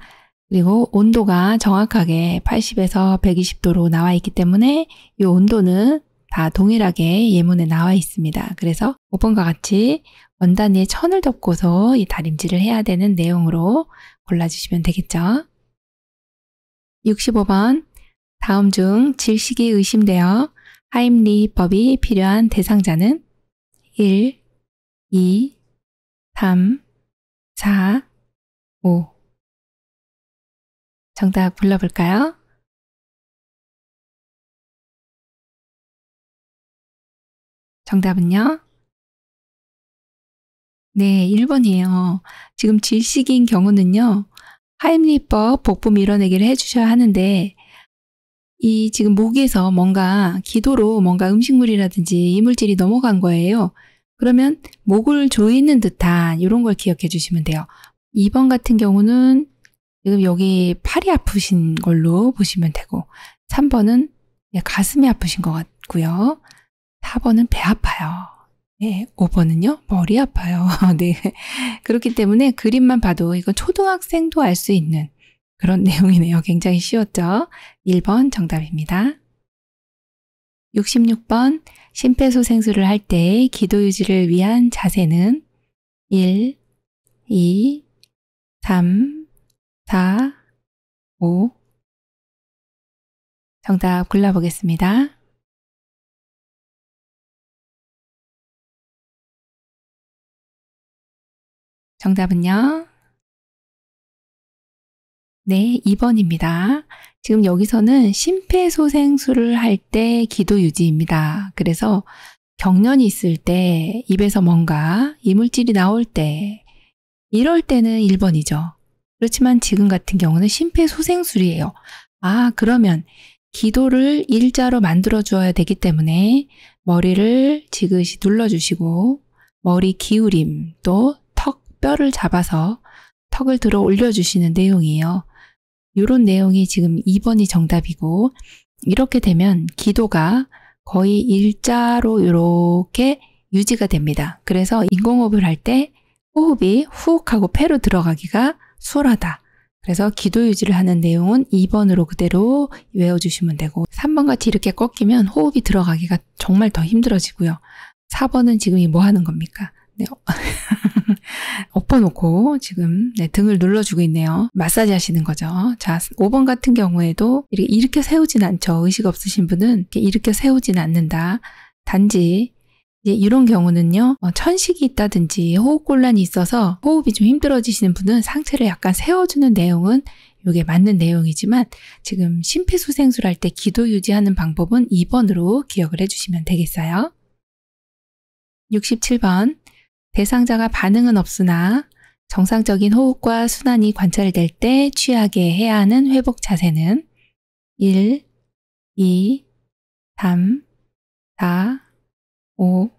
그리고 온도가 정확하게 80에서 120도로 나와 있기 때문에 이 온도는 다 동일하게 예문에 나와 있습니다. 그래서 5번과 같이 원단 위에 천을 덮고서 이 다림질을 해야 되는 내용으로 골라주시면 되겠죠. 65번 다음 중 질식이 의심되어 하임리법이 필요한 대상자는 1, 2, 3, 4, 5 정답 불러볼까요? 정답은요? 네, 1번이에요. 지금 질식인 경우는요. 하임리법 복부 밀어내기를 해주셔야 하는데 이 지금 목에서 뭔가 기도로 뭔가 음식물이라든지 이물질이 넘어간 거예요. 그러면 목을 조이는 듯한 이런 걸 기억해 주시면 돼요. 2번 같은 경우는 지금 여기 팔이 아프신 걸로 보시면 되고 3번은 가슴이 아프신 것 같고요. 4번은 배 아파요. 네, 5번은요, 머리 아파요. 네. 그렇기 때문에 그림만 봐도 이건 초등학생도 알 수 있는 그런 내용이네요. 굉장히 쉬웠죠? 1번 정답입니다. 66번 심폐소생술을 할 때 기도 유지를 위한 자세는 1, 2, 3, 4, 5 정답 골라보겠습니다. 정답은요? 네, 2번입니다. 지금 여기서는 심폐소생술을 할 때 기도 유지입니다. 그래서 경련이 있을 때, 입에서 뭔가 이물질이 나올 때, 이럴 때는 1번이죠. 그렇지만 지금 같은 경우는 심폐소생술이에요. 아, 그러면 기도를 일자로 만들어 주어야 되기 때문에 머리를 지그시 눌러주시고 머리 기울임 또 뼈를 잡아서 턱을 들어 올려주시는 내용이에요. 이런 내용이 지금 2번이 정답이고 이렇게 되면 기도가 거의 일자로 이렇게 유지가 됩니다. 그래서 인공호흡을 할 때 호흡이 후욱 하고 폐로 들어가기가 수월하다. 그래서 기도 유지를 하는 내용은 2번으로 그대로 외워주시면 되고 3번 같이 이렇게 꺾이면 호흡이 들어가기가 정말 더 힘들어지고요. 4번은 지금 이뭐 하는 겁니까? 네, 엎어놓고 지금 네, 등을 눌러주고 있네요. 마사지 하시는 거죠. 자, 5번 같은 경우에도 이렇게 일으켜 세우진 않죠. 의식 없으신 분은 이렇게 일으켜 세우진 않는다. 단지 이제 이런 경우는요, 어, 천식이 있다든지 호흡곤란이 있어서 호흡이 좀 힘들어지시는 분은 상체를 약간 세워주는 내용은 이게 맞는 내용이지만 지금 심폐소생술 할 때 기도 유지하는 방법은 2번으로 기억을 해주시면 되겠어요. 67번 대상자가 반응은 없으나 정상적인 호흡과 순환이 관찰될 때 취하게 해야 하는 회복 자세는 1, 2, 3, 4, 5.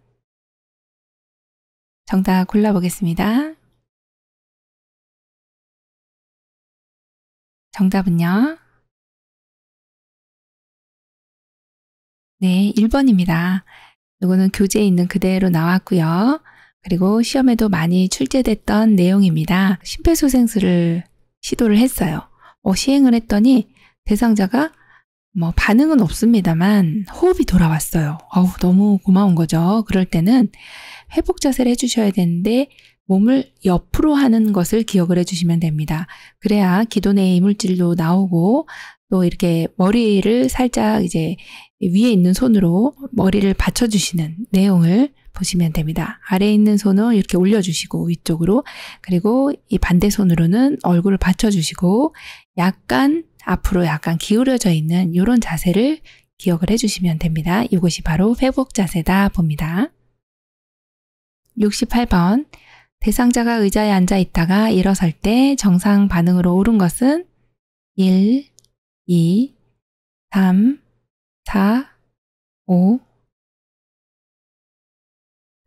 정답 골라보겠습니다. 정답은요? 네, 1번입니다. 이거는 교재에 있는 그대로 나왔고요. 그리고 시험에도 많이 출제됐던 내용입니다. 심폐소생술을 시도를 했어요. 어, 시행을 했더니 대상자가 뭐 반응은 없습니다만 호흡이 돌아왔어요. 어우, 너무 고마운 거죠. 그럴 때는 회복 자세를 해주셔야 되는데 몸을 옆으로 하는 것을 기억을 해주시면 됩니다. 그래야 기도 내 이물질도 나오고 또 이렇게 머리를 살짝 이제 위에 있는 손으로 머리를 받쳐주시는 내용을 보시면 됩니다. 아래에 있는 손을 이렇게 올려주시고 위쪽으로 그리고 이 반대 손으로는 얼굴을 받쳐주시고 약간 앞으로 약간 기울여져 있는 이런 자세를 기억을 해주시면 됩니다. 이것이 바로 회복 자세다 봅니다. 68번 대상자가 의자에 앉아 있다가 일어설 때 정상 반응으로 오른 것은 1, 2, 3, 4, 5,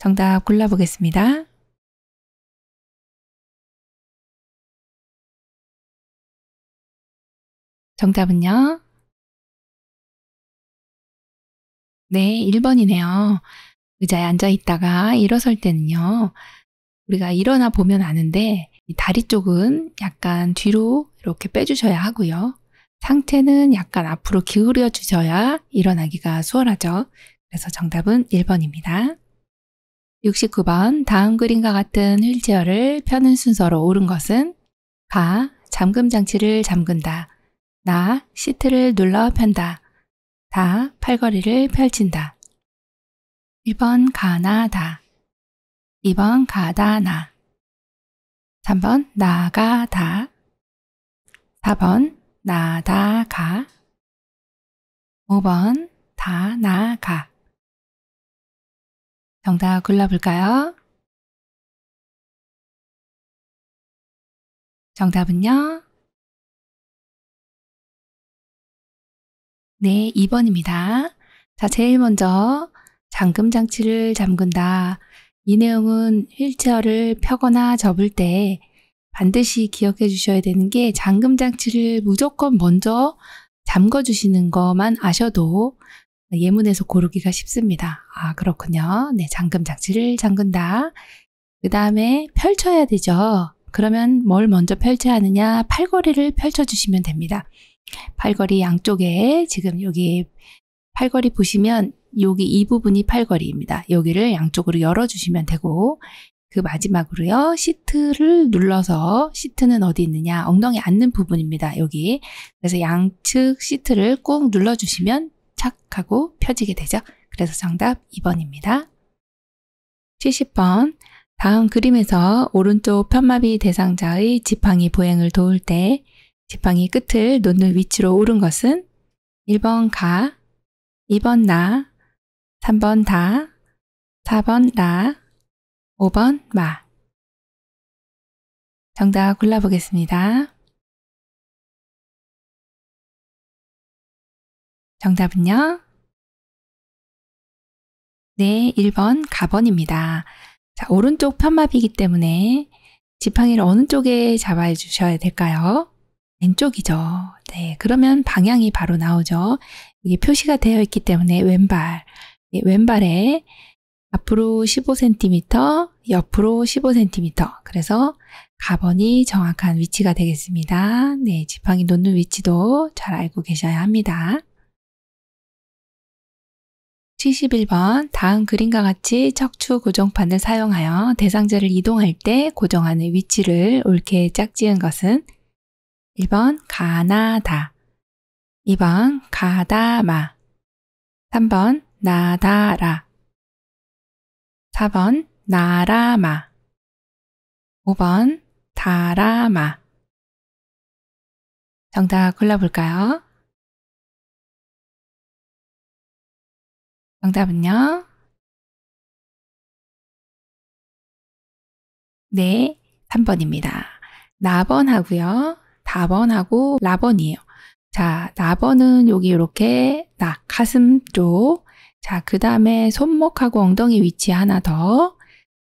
정답 골라보겠습니다. 정답은요? 네, 1번이네요. 의자에 앉아 있다가 일어설 때는요. 우리가 일어나 보면 아는데 다리 쪽은 약간 뒤로 이렇게 빼주셔야 하고요. 상체는 약간 앞으로 기울여 주셔야 일어나기가 수월하죠. 그래서 정답은 1번입니다. 69번 다음 그림과 같은 휠체어를 펴는 순서로 옳은 것은 가, 잠금 장치를 잠근다. 나, 시트를 눌러 편다. 다, 팔걸이를 펼친다. 1번 가나 다 2번 가다 나 3번 나가다 4번 나다가 5번 다 나가 정답 골라볼까요? 정답은요? 네, 2번입니다. 자, 제일 먼저 잠금 장치를 잠근다. 이 내용은 휠체어를 펴거나 접을 때 반드시 기억해 주셔야 되는 게 잠금 장치를 무조건 먼저 잠궈 주시는 것만 아셔도 예문에서 고르기가 쉽습니다. 아, 그렇군요. 네, 잠금 장치를 잠근다. 그 다음에 펼쳐야 되죠. 그러면 뭘 먼저 펼쳐야 하느냐? 팔걸이를 펼쳐주시면 됩니다. 팔걸이 양쪽에 지금 여기 팔걸이 보시면 여기 이 부분이 팔걸이입니다. 여기를 양쪽으로 열어주시면 되고 그 마지막으로요. 시트를 눌러서 시트는 어디 있느냐? 엉덩이 앉는 부분입니다. 여기. 그래서 양측 시트를 꾹 눌러주시면 착 하고 펴지게 되죠. 그래서 정답 2번입니다. 70번. 다음 그림에서 오른쪽 편마비 대상자의 지팡이 보행을 도울 때 지팡이 끝을 놓는 위치로 오른 것은 1번 가, 2번 나, 3번 다, 4번 라, 5번 마. 정답 골라보겠습니다. 정답은요? 네, 1번 가번입니다. 자, 오른쪽 편마비이기 때문에 지팡이를 어느 쪽에 잡아 주셔야 될까요? 왼쪽이죠. 네, 그러면 방향이 바로 나오죠. 이게 표시가 되어 있기 때문에 왼발, 네, 왼발에 앞으로 15cm, 옆으로 15cm. 그래서 가번이 정확한 위치가 되겠습니다. 네, 지팡이 놓는 위치도 잘 알고 계셔야 합니다. 71번 다음 그림과 같이 척추 고정판을 사용하여 대상자를 이동할 때 고정하는 위치를 옳게 짝지은 것은 1번 가나다 2번 가다마 3번 나다라 4번 나라마 5번 다라마 정답 골라볼까요? 정답은요? 네, 3번입니다. 나번하고요. 다번하고 라번이에요. 자, 나번은 여기 이렇게 나 가슴 쪽. 자, 그 다음에 손목하고 엉덩이 위치 하나 더.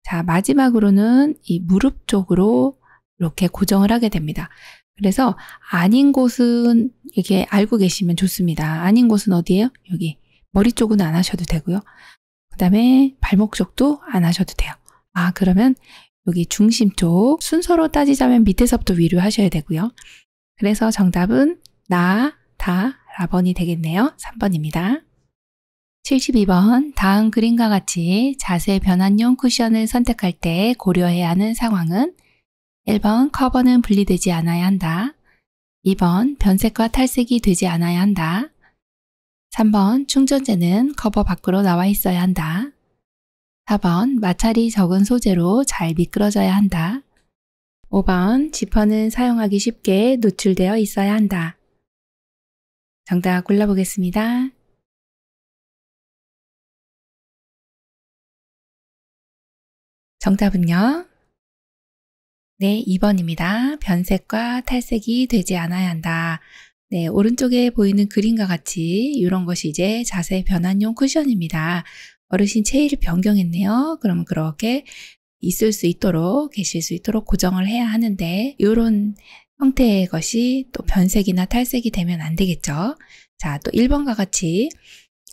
자, 마지막으로는 이 무릎 쪽으로 이렇게 고정을 하게 됩니다. 그래서 아닌 곳은 이게 알고 계시면 좋습니다. 아닌 곳은 어디예요? 여기 머리 쪽은 안 하셔도 되고요. 그 다음에 발목 쪽도 안 하셔도 돼요. 아 그러면 여기 중심 쪽 순서로 따지자면 밑에서부터 위로 하셔야 되고요. 그래서 정답은 나, 다, 라번이 되겠네요. 3번입니다. 72번 다음 그림과 같이 자세 변환용 쿠션을 선택할 때 고려해야 하는 상황은 1번 커버는 분리되지 않아야 한다. 2번 변색과 탈색이 되지 않아야 한다. 3번 충전재는 커버 밖으로 나와 있어야 한다. 4번 마찰이 적은 소재로 잘 미끄러져야 한다. 5번 지퍼는 사용하기 쉽게 노출되어 있어야 한다. 정답 골라보겠습니다. 정답은요? 네, 2번입니다. 변색과 탈색이 되지 않아야 한다. 네, 오른쪽에 보이는 그림과 같이 이런 것이 이제 자세 변환용 쿠션입니다. 어르신 체위를 변경했네요. 그럼 그렇게 있을 수 있도록, 계실 수 있도록 고정을 해야 하는데 이런 형태의 것이 또 변색이나 탈색이 되면 안 되겠죠. 자, 또 1번과 같이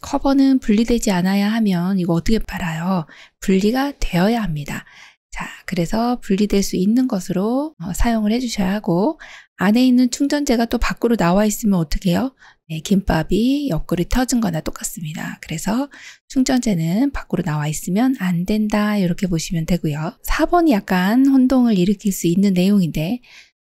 커버는 분리되지 않아야 하면 이거 어떻게 팔아요? 분리가 되어야 합니다. 자, 그래서 분리될 수 있는 것으로 어, 사용을 해주셔야 하고 안에 있는 충전재가 또 밖으로 나와 있으면 어떻게 해요? 네, 김밥이 옆구리 터진 거나 똑같습니다. 그래서 충전재는 밖으로 나와 있으면 안 된다 이렇게 보시면 되고요. 4번이 약간 혼동을 일으킬 수 있는 내용인데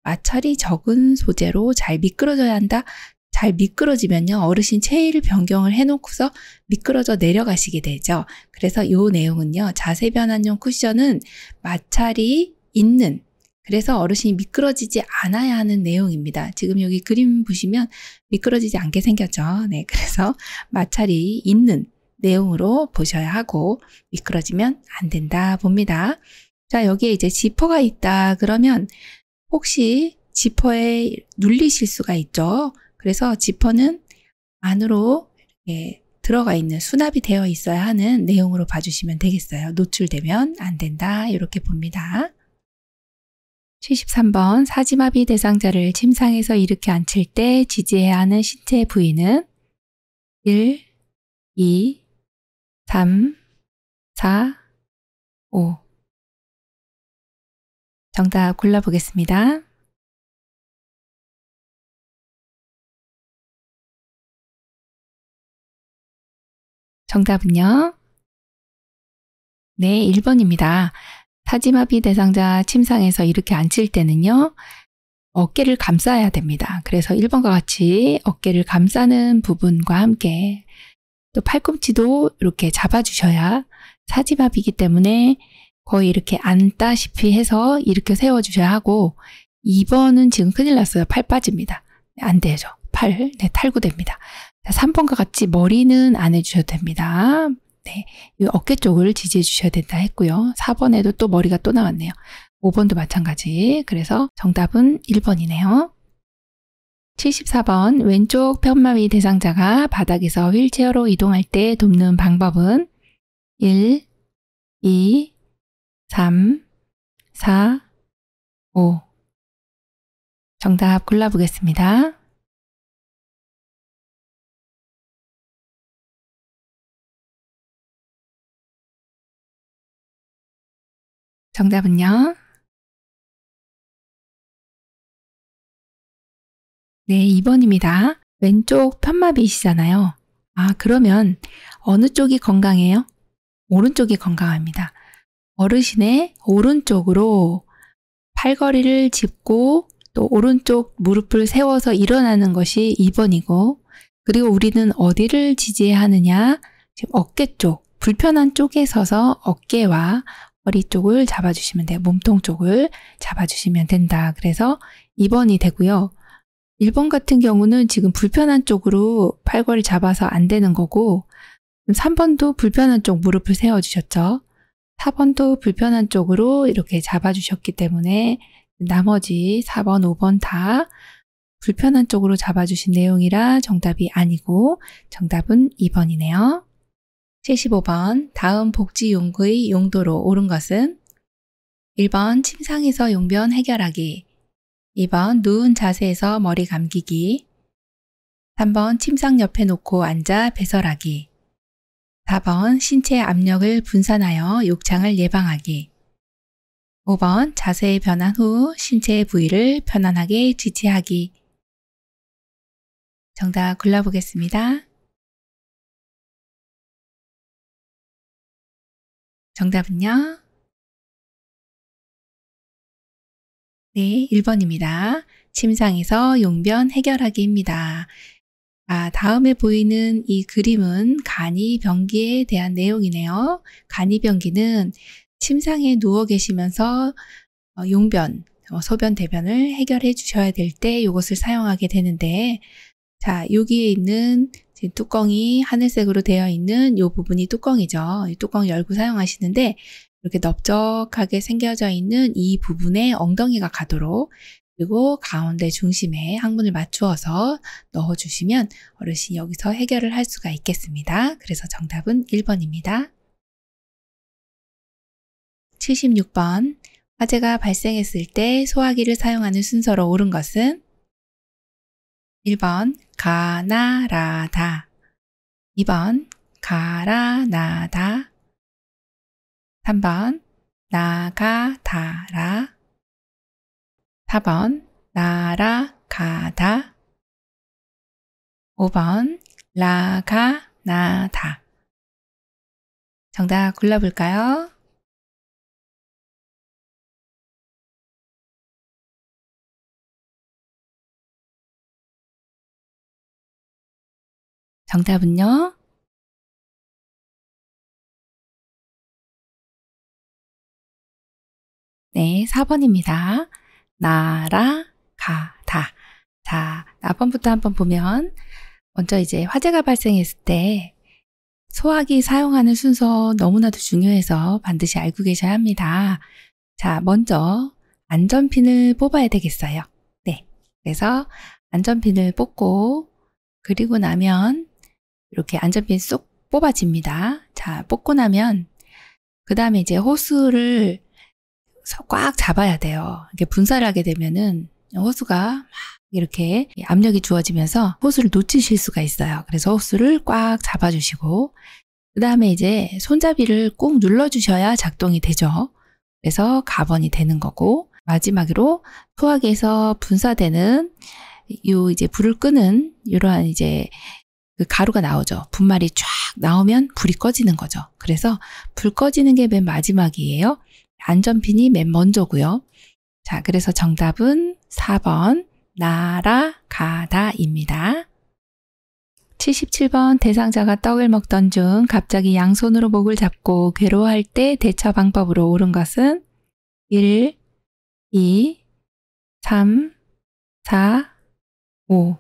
마찰이 적은 소재로 잘 미끄러져야 한다. 잘 미끄러지면요. 어르신 체위를 변경을 해놓고서 미끄러져 내려가시게 되죠. 그래서 이 내용은요. 자세 변환용 쿠션은 마찰이 있는 그래서 어르신이 미끄러지지 않아야 하는 내용입니다. 지금 여기 그림 보시면 미끄러지지 않게 생겼죠. 네, 그래서 마찰이 있는 내용으로 보셔야 하고 미끄러지면 안 된다 봅니다. 자, 여기에 이제 지퍼가 있다 그러면 혹시 지퍼에 눌리실 수가 있죠. 그래서 지퍼는 안으로 이렇게 들어가 있는 수납이 되어 있어야 하는 내용으로 봐주시면 되겠어요. 노출되면 안 된다 이렇게 봅니다. 73번 사지마비 대상자를 침상에서 일으켜 앉힐 때 지지해야 하는 신체 부위는 1, 2, 3, 4, 5 정답 골라보겠습니다. 정답은요? 네, 1번입니다. 타지마비 대상자 침상에서 이렇게 앉힐 때는요. 어깨를 감싸야 됩니다. 그래서 1번과 같이 어깨를 감싸는 부분과 함께 또 팔꿈치도 이렇게 잡아주셔야 사지마비이기 때문에 거의 이렇게 앉다시피 해서 이렇게 세워주셔야 하고 2번은 지금 큰일 났어요. 팔 빠집니다. 안 되죠. 팔, 네, 탈구됩니다. 3번과 같이 머리는 안 해주셔도 됩니다. 네, 이 어깨 쪽을 지지해 주셔야 된다 했고요. 4번에도 또 머리가 또 나왔네요. 5번도 마찬가지. 그래서 정답은 1번이네요. 74번 왼쪽 편마위 대상자가 바닥에서 휠체어로 이동할 때 돕는 방법은 1, 2, 3, 4, 5 정답 골라보겠습니다. 정답은요? 네, 2번입니다. 왼쪽 편마비시잖아요. 아, 그러면 어느 쪽이 건강해요? 오른쪽이 건강합니다. 어르신의 오른쪽으로 팔걸이를 짚고 또 오른쪽 무릎을 세워서 일어나는 것이 2번이고 그리고 우리는 어디를 지지해야 하느냐? 지금 어깨 쪽, 불편한 쪽에 서서 어깨와 허리 쪽을 잡아주시면 돼요. 몸통 쪽을 잡아주시면 된다. 그래서 2번이 되고요. 1번 같은 경우는 지금 불편한 쪽으로 팔걸이 잡아서 안 되는 거고 3번도 불편한 쪽 무릎을 세워주셨죠. 4번도 불편한 쪽으로 이렇게 잡아주셨기 때문에 나머지 4번, 5번 다 불편한 쪽으로 잡아주신 내용이라 정답이 아니고 정답은 2번이네요. 75번 다음 복지 용구의 용도로 옳은 것은 1번 침상에서 용변 해결하기 2번 누운 자세에서 머리 감기기 3번 침상 옆에 놓고 앉아 배설하기 4번 신체 압력을 분산하여 욕창을 예방하기 5번 자세 변환 후신체 부위를 편안하게 지지하기 정답 골라보겠습니다. 정답은요? 네, 1번입니다. 침상에서 용변 해결하기입니다. 아, 다음에 보이는 이 그림은 간이병기에 대한 내용이네요. 간이병기는 침상에 누워 계시면서 어, 용변, 어, 소변, 대변을 해결해 주셔야 될 때 이것을 사용하게 되는데 자, 여기에 있는 뚜껑이 하늘색으로 되어 있는 이 부분이 뚜껑이죠. 뚜껑 열고 사용하시는데 이렇게 넓적하게 생겨져 있는 이 부분에 엉덩이가 가도록 그리고 가운데 중심에 항문을 맞추어서 넣어주시면 어르신 여기서 해결을 할 수가 있겠습니다. 그래서 정답은 1번입니다. 76번 화재가 발생했을 때 소화기를 사용하는 순서로 옳은 것은 1번 가나라다 2번 가라나다 3번 나가다라 4번 나라가다 5번 라가나다 정답 골라볼까요? 정답은요? 네, 4번입니다. 나라, 가다 자, 앞번부터 한번 보면 먼저 이제 화재가 발생했을 때 소화기 사용하는 순서 너무나도 중요해서 반드시 알고 계셔야 합니다. 자, 먼저 안전핀을 뽑아야 되겠어요. 네, 그래서 안전핀을 뽑고 그리고 나면 이렇게 안전핀 쏙 뽑아집니다. 자, 뽑고 나면 그 다음에 이제 호수를 꽉 잡아야 돼요. 이게 분사를 하게 되면은 호수가 막 이렇게 압력이 주어지면서 호수를 놓치실 수가 있어요. 그래서 호수를 꽉 잡아주시고 그 다음에 이제 손잡이를 꼭 눌러주셔야 작동이 되죠. 그래서 가번이 되는 거고 마지막으로 소화기에서 분사되는 요 이제 불을 끄는 이러한 이제 그 가루가 나오죠. 분말이 쫙 나오면 불이 꺼지는 거죠. 그래서 불 꺼지는 게 맨 마지막이에요. 안전핀이 맨 먼저고요. 자, 그래서 정답은 4번 날아가다입니다. 77번 대상자가 떡을 먹던 중 갑자기 양손으로 목을 잡고 괴로워할 때 대처 방법으로 옳은 것은 1, 2, 3, 4, 5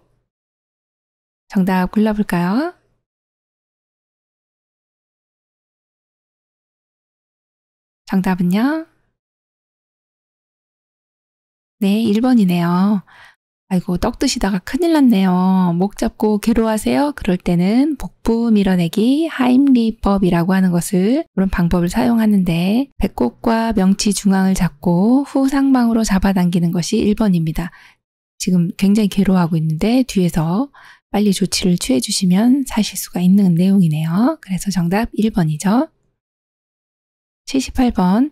정답 골라볼까요? 정답은요? 네, 1번이네요. 아이고, 떡 드시다가 큰일 났네요. 목 잡고 괴로워하세요? 그럴 때는 복부 밀어내기 하임리법이라고 하는 것을 그런 방법을 사용하는데 배꼽과 명치 중앙을 잡고 후 상방으로 잡아당기는 것이 1번입니다. 지금 굉장히 괴로워하고 있는데 뒤에서 빨리 조치를 취해 주시면 사실 수가 있는 내용이네요. 그래서 정답 1번이죠. 78번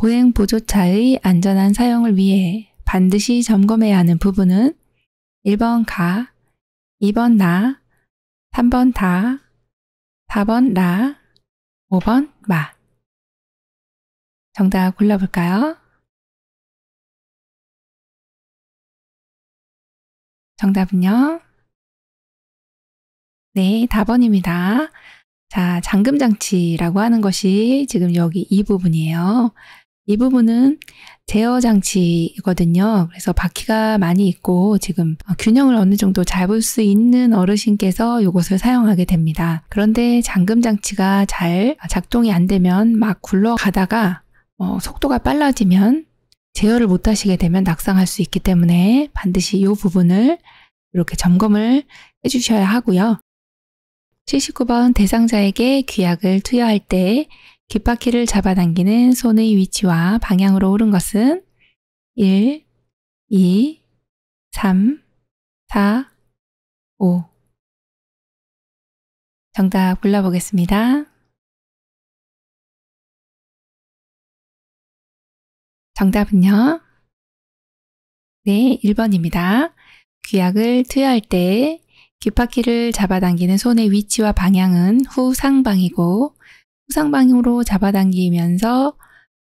보행 보조차의 안전한 사용을 위해 반드시 점검해야 하는 부분은 1번 가, 2번 나, 3번 다, 4번 라, 5번 마. 정답 골라볼까요? 정답은요? 네, 4번입니다. 자, 잠금장치라고 하는 것이 지금 여기 이 부분이에요. 이 부분은 제어 장치거든요. 그래서 바퀴가 많이 있고 지금 균형을 어느 정도 잡을 수 있는 어르신께서 이것을 사용하게 됩니다. 그런데 잠금 장치가 잘 작동이 안 되면 막 굴러가다가 어, 속도가 빨라지면 제어를 못 하시게 되면 낙상할 수 있기 때문에 반드시 이 부분을 이렇게 점검을 해주셔야 하고요. 79번 대상자에게 귀약을 투여할 때 귓바퀴를 잡아당기는 손의 위치와 방향으로 오른 것은 1, 2, 3, 4, 5 정답 골라보겠습니다. 정답은요? 네, 1번입니다. 귀약을 투여할 때 귓바퀴를 잡아당기는 손의 위치와 방향은 후상방이고 후상방으로 잡아당기면서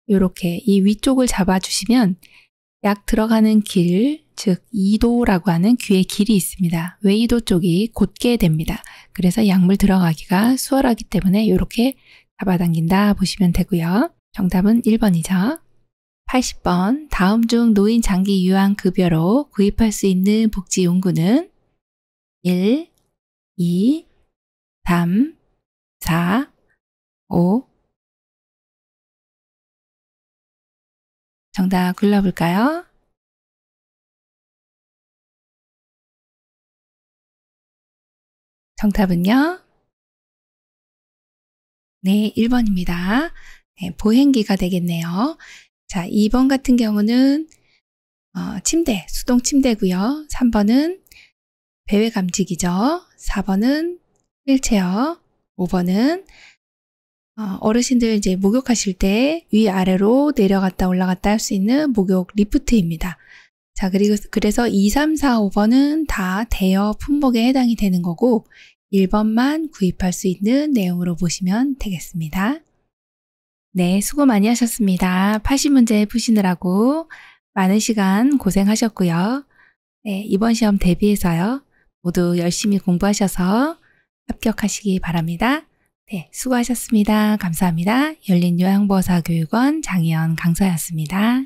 이렇게 이 위쪽을 잡아주시면 약 들어가는 길, 즉 이도라고 하는 귀의 길이 있습니다. 외이도 쪽이 곧게 됩니다. 그래서 약물 들어가기가 수월하기 때문에 이렇게 잡아당긴다 보시면 되고요. 정답은 1번이죠. 80번 다음 중 노인 장기 유한 급여로 구입할 수 있는 복지 용구는 1, 2, 3, 4, 5. 정답 골라볼까요? 정답은요? 네, 1번입니다. 네, 보행기가 되겠네요. 자, 2번 같은 경우는 어, 침대, 수동 침대고요. 3번은 배회 감직이죠. 4번은 휠체어, 5번은 어, 어르신들 이제 목욕하실 때 위아래로 내려갔다 올라갔다 할 수 있는 목욕 리프트입니다. 자, 그리고 그래서 2, 3, 4, 5번은 다 대여 품목에 해당이 되는 거고 1번만 구입할 수 있는 내용으로 보시면 되겠습니다. 네, 수고 많이 하셨습니다. 80문제 푸시느라고 많은 시간 고생하셨고요. 네, 이번 시험 대비해서요. 모두 열심히 공부하셔서 합격하시기 바랍니다. 네, 수고하셨습니다. 감사합니다. 열린요양보사교육원 장희연 강사였습니다.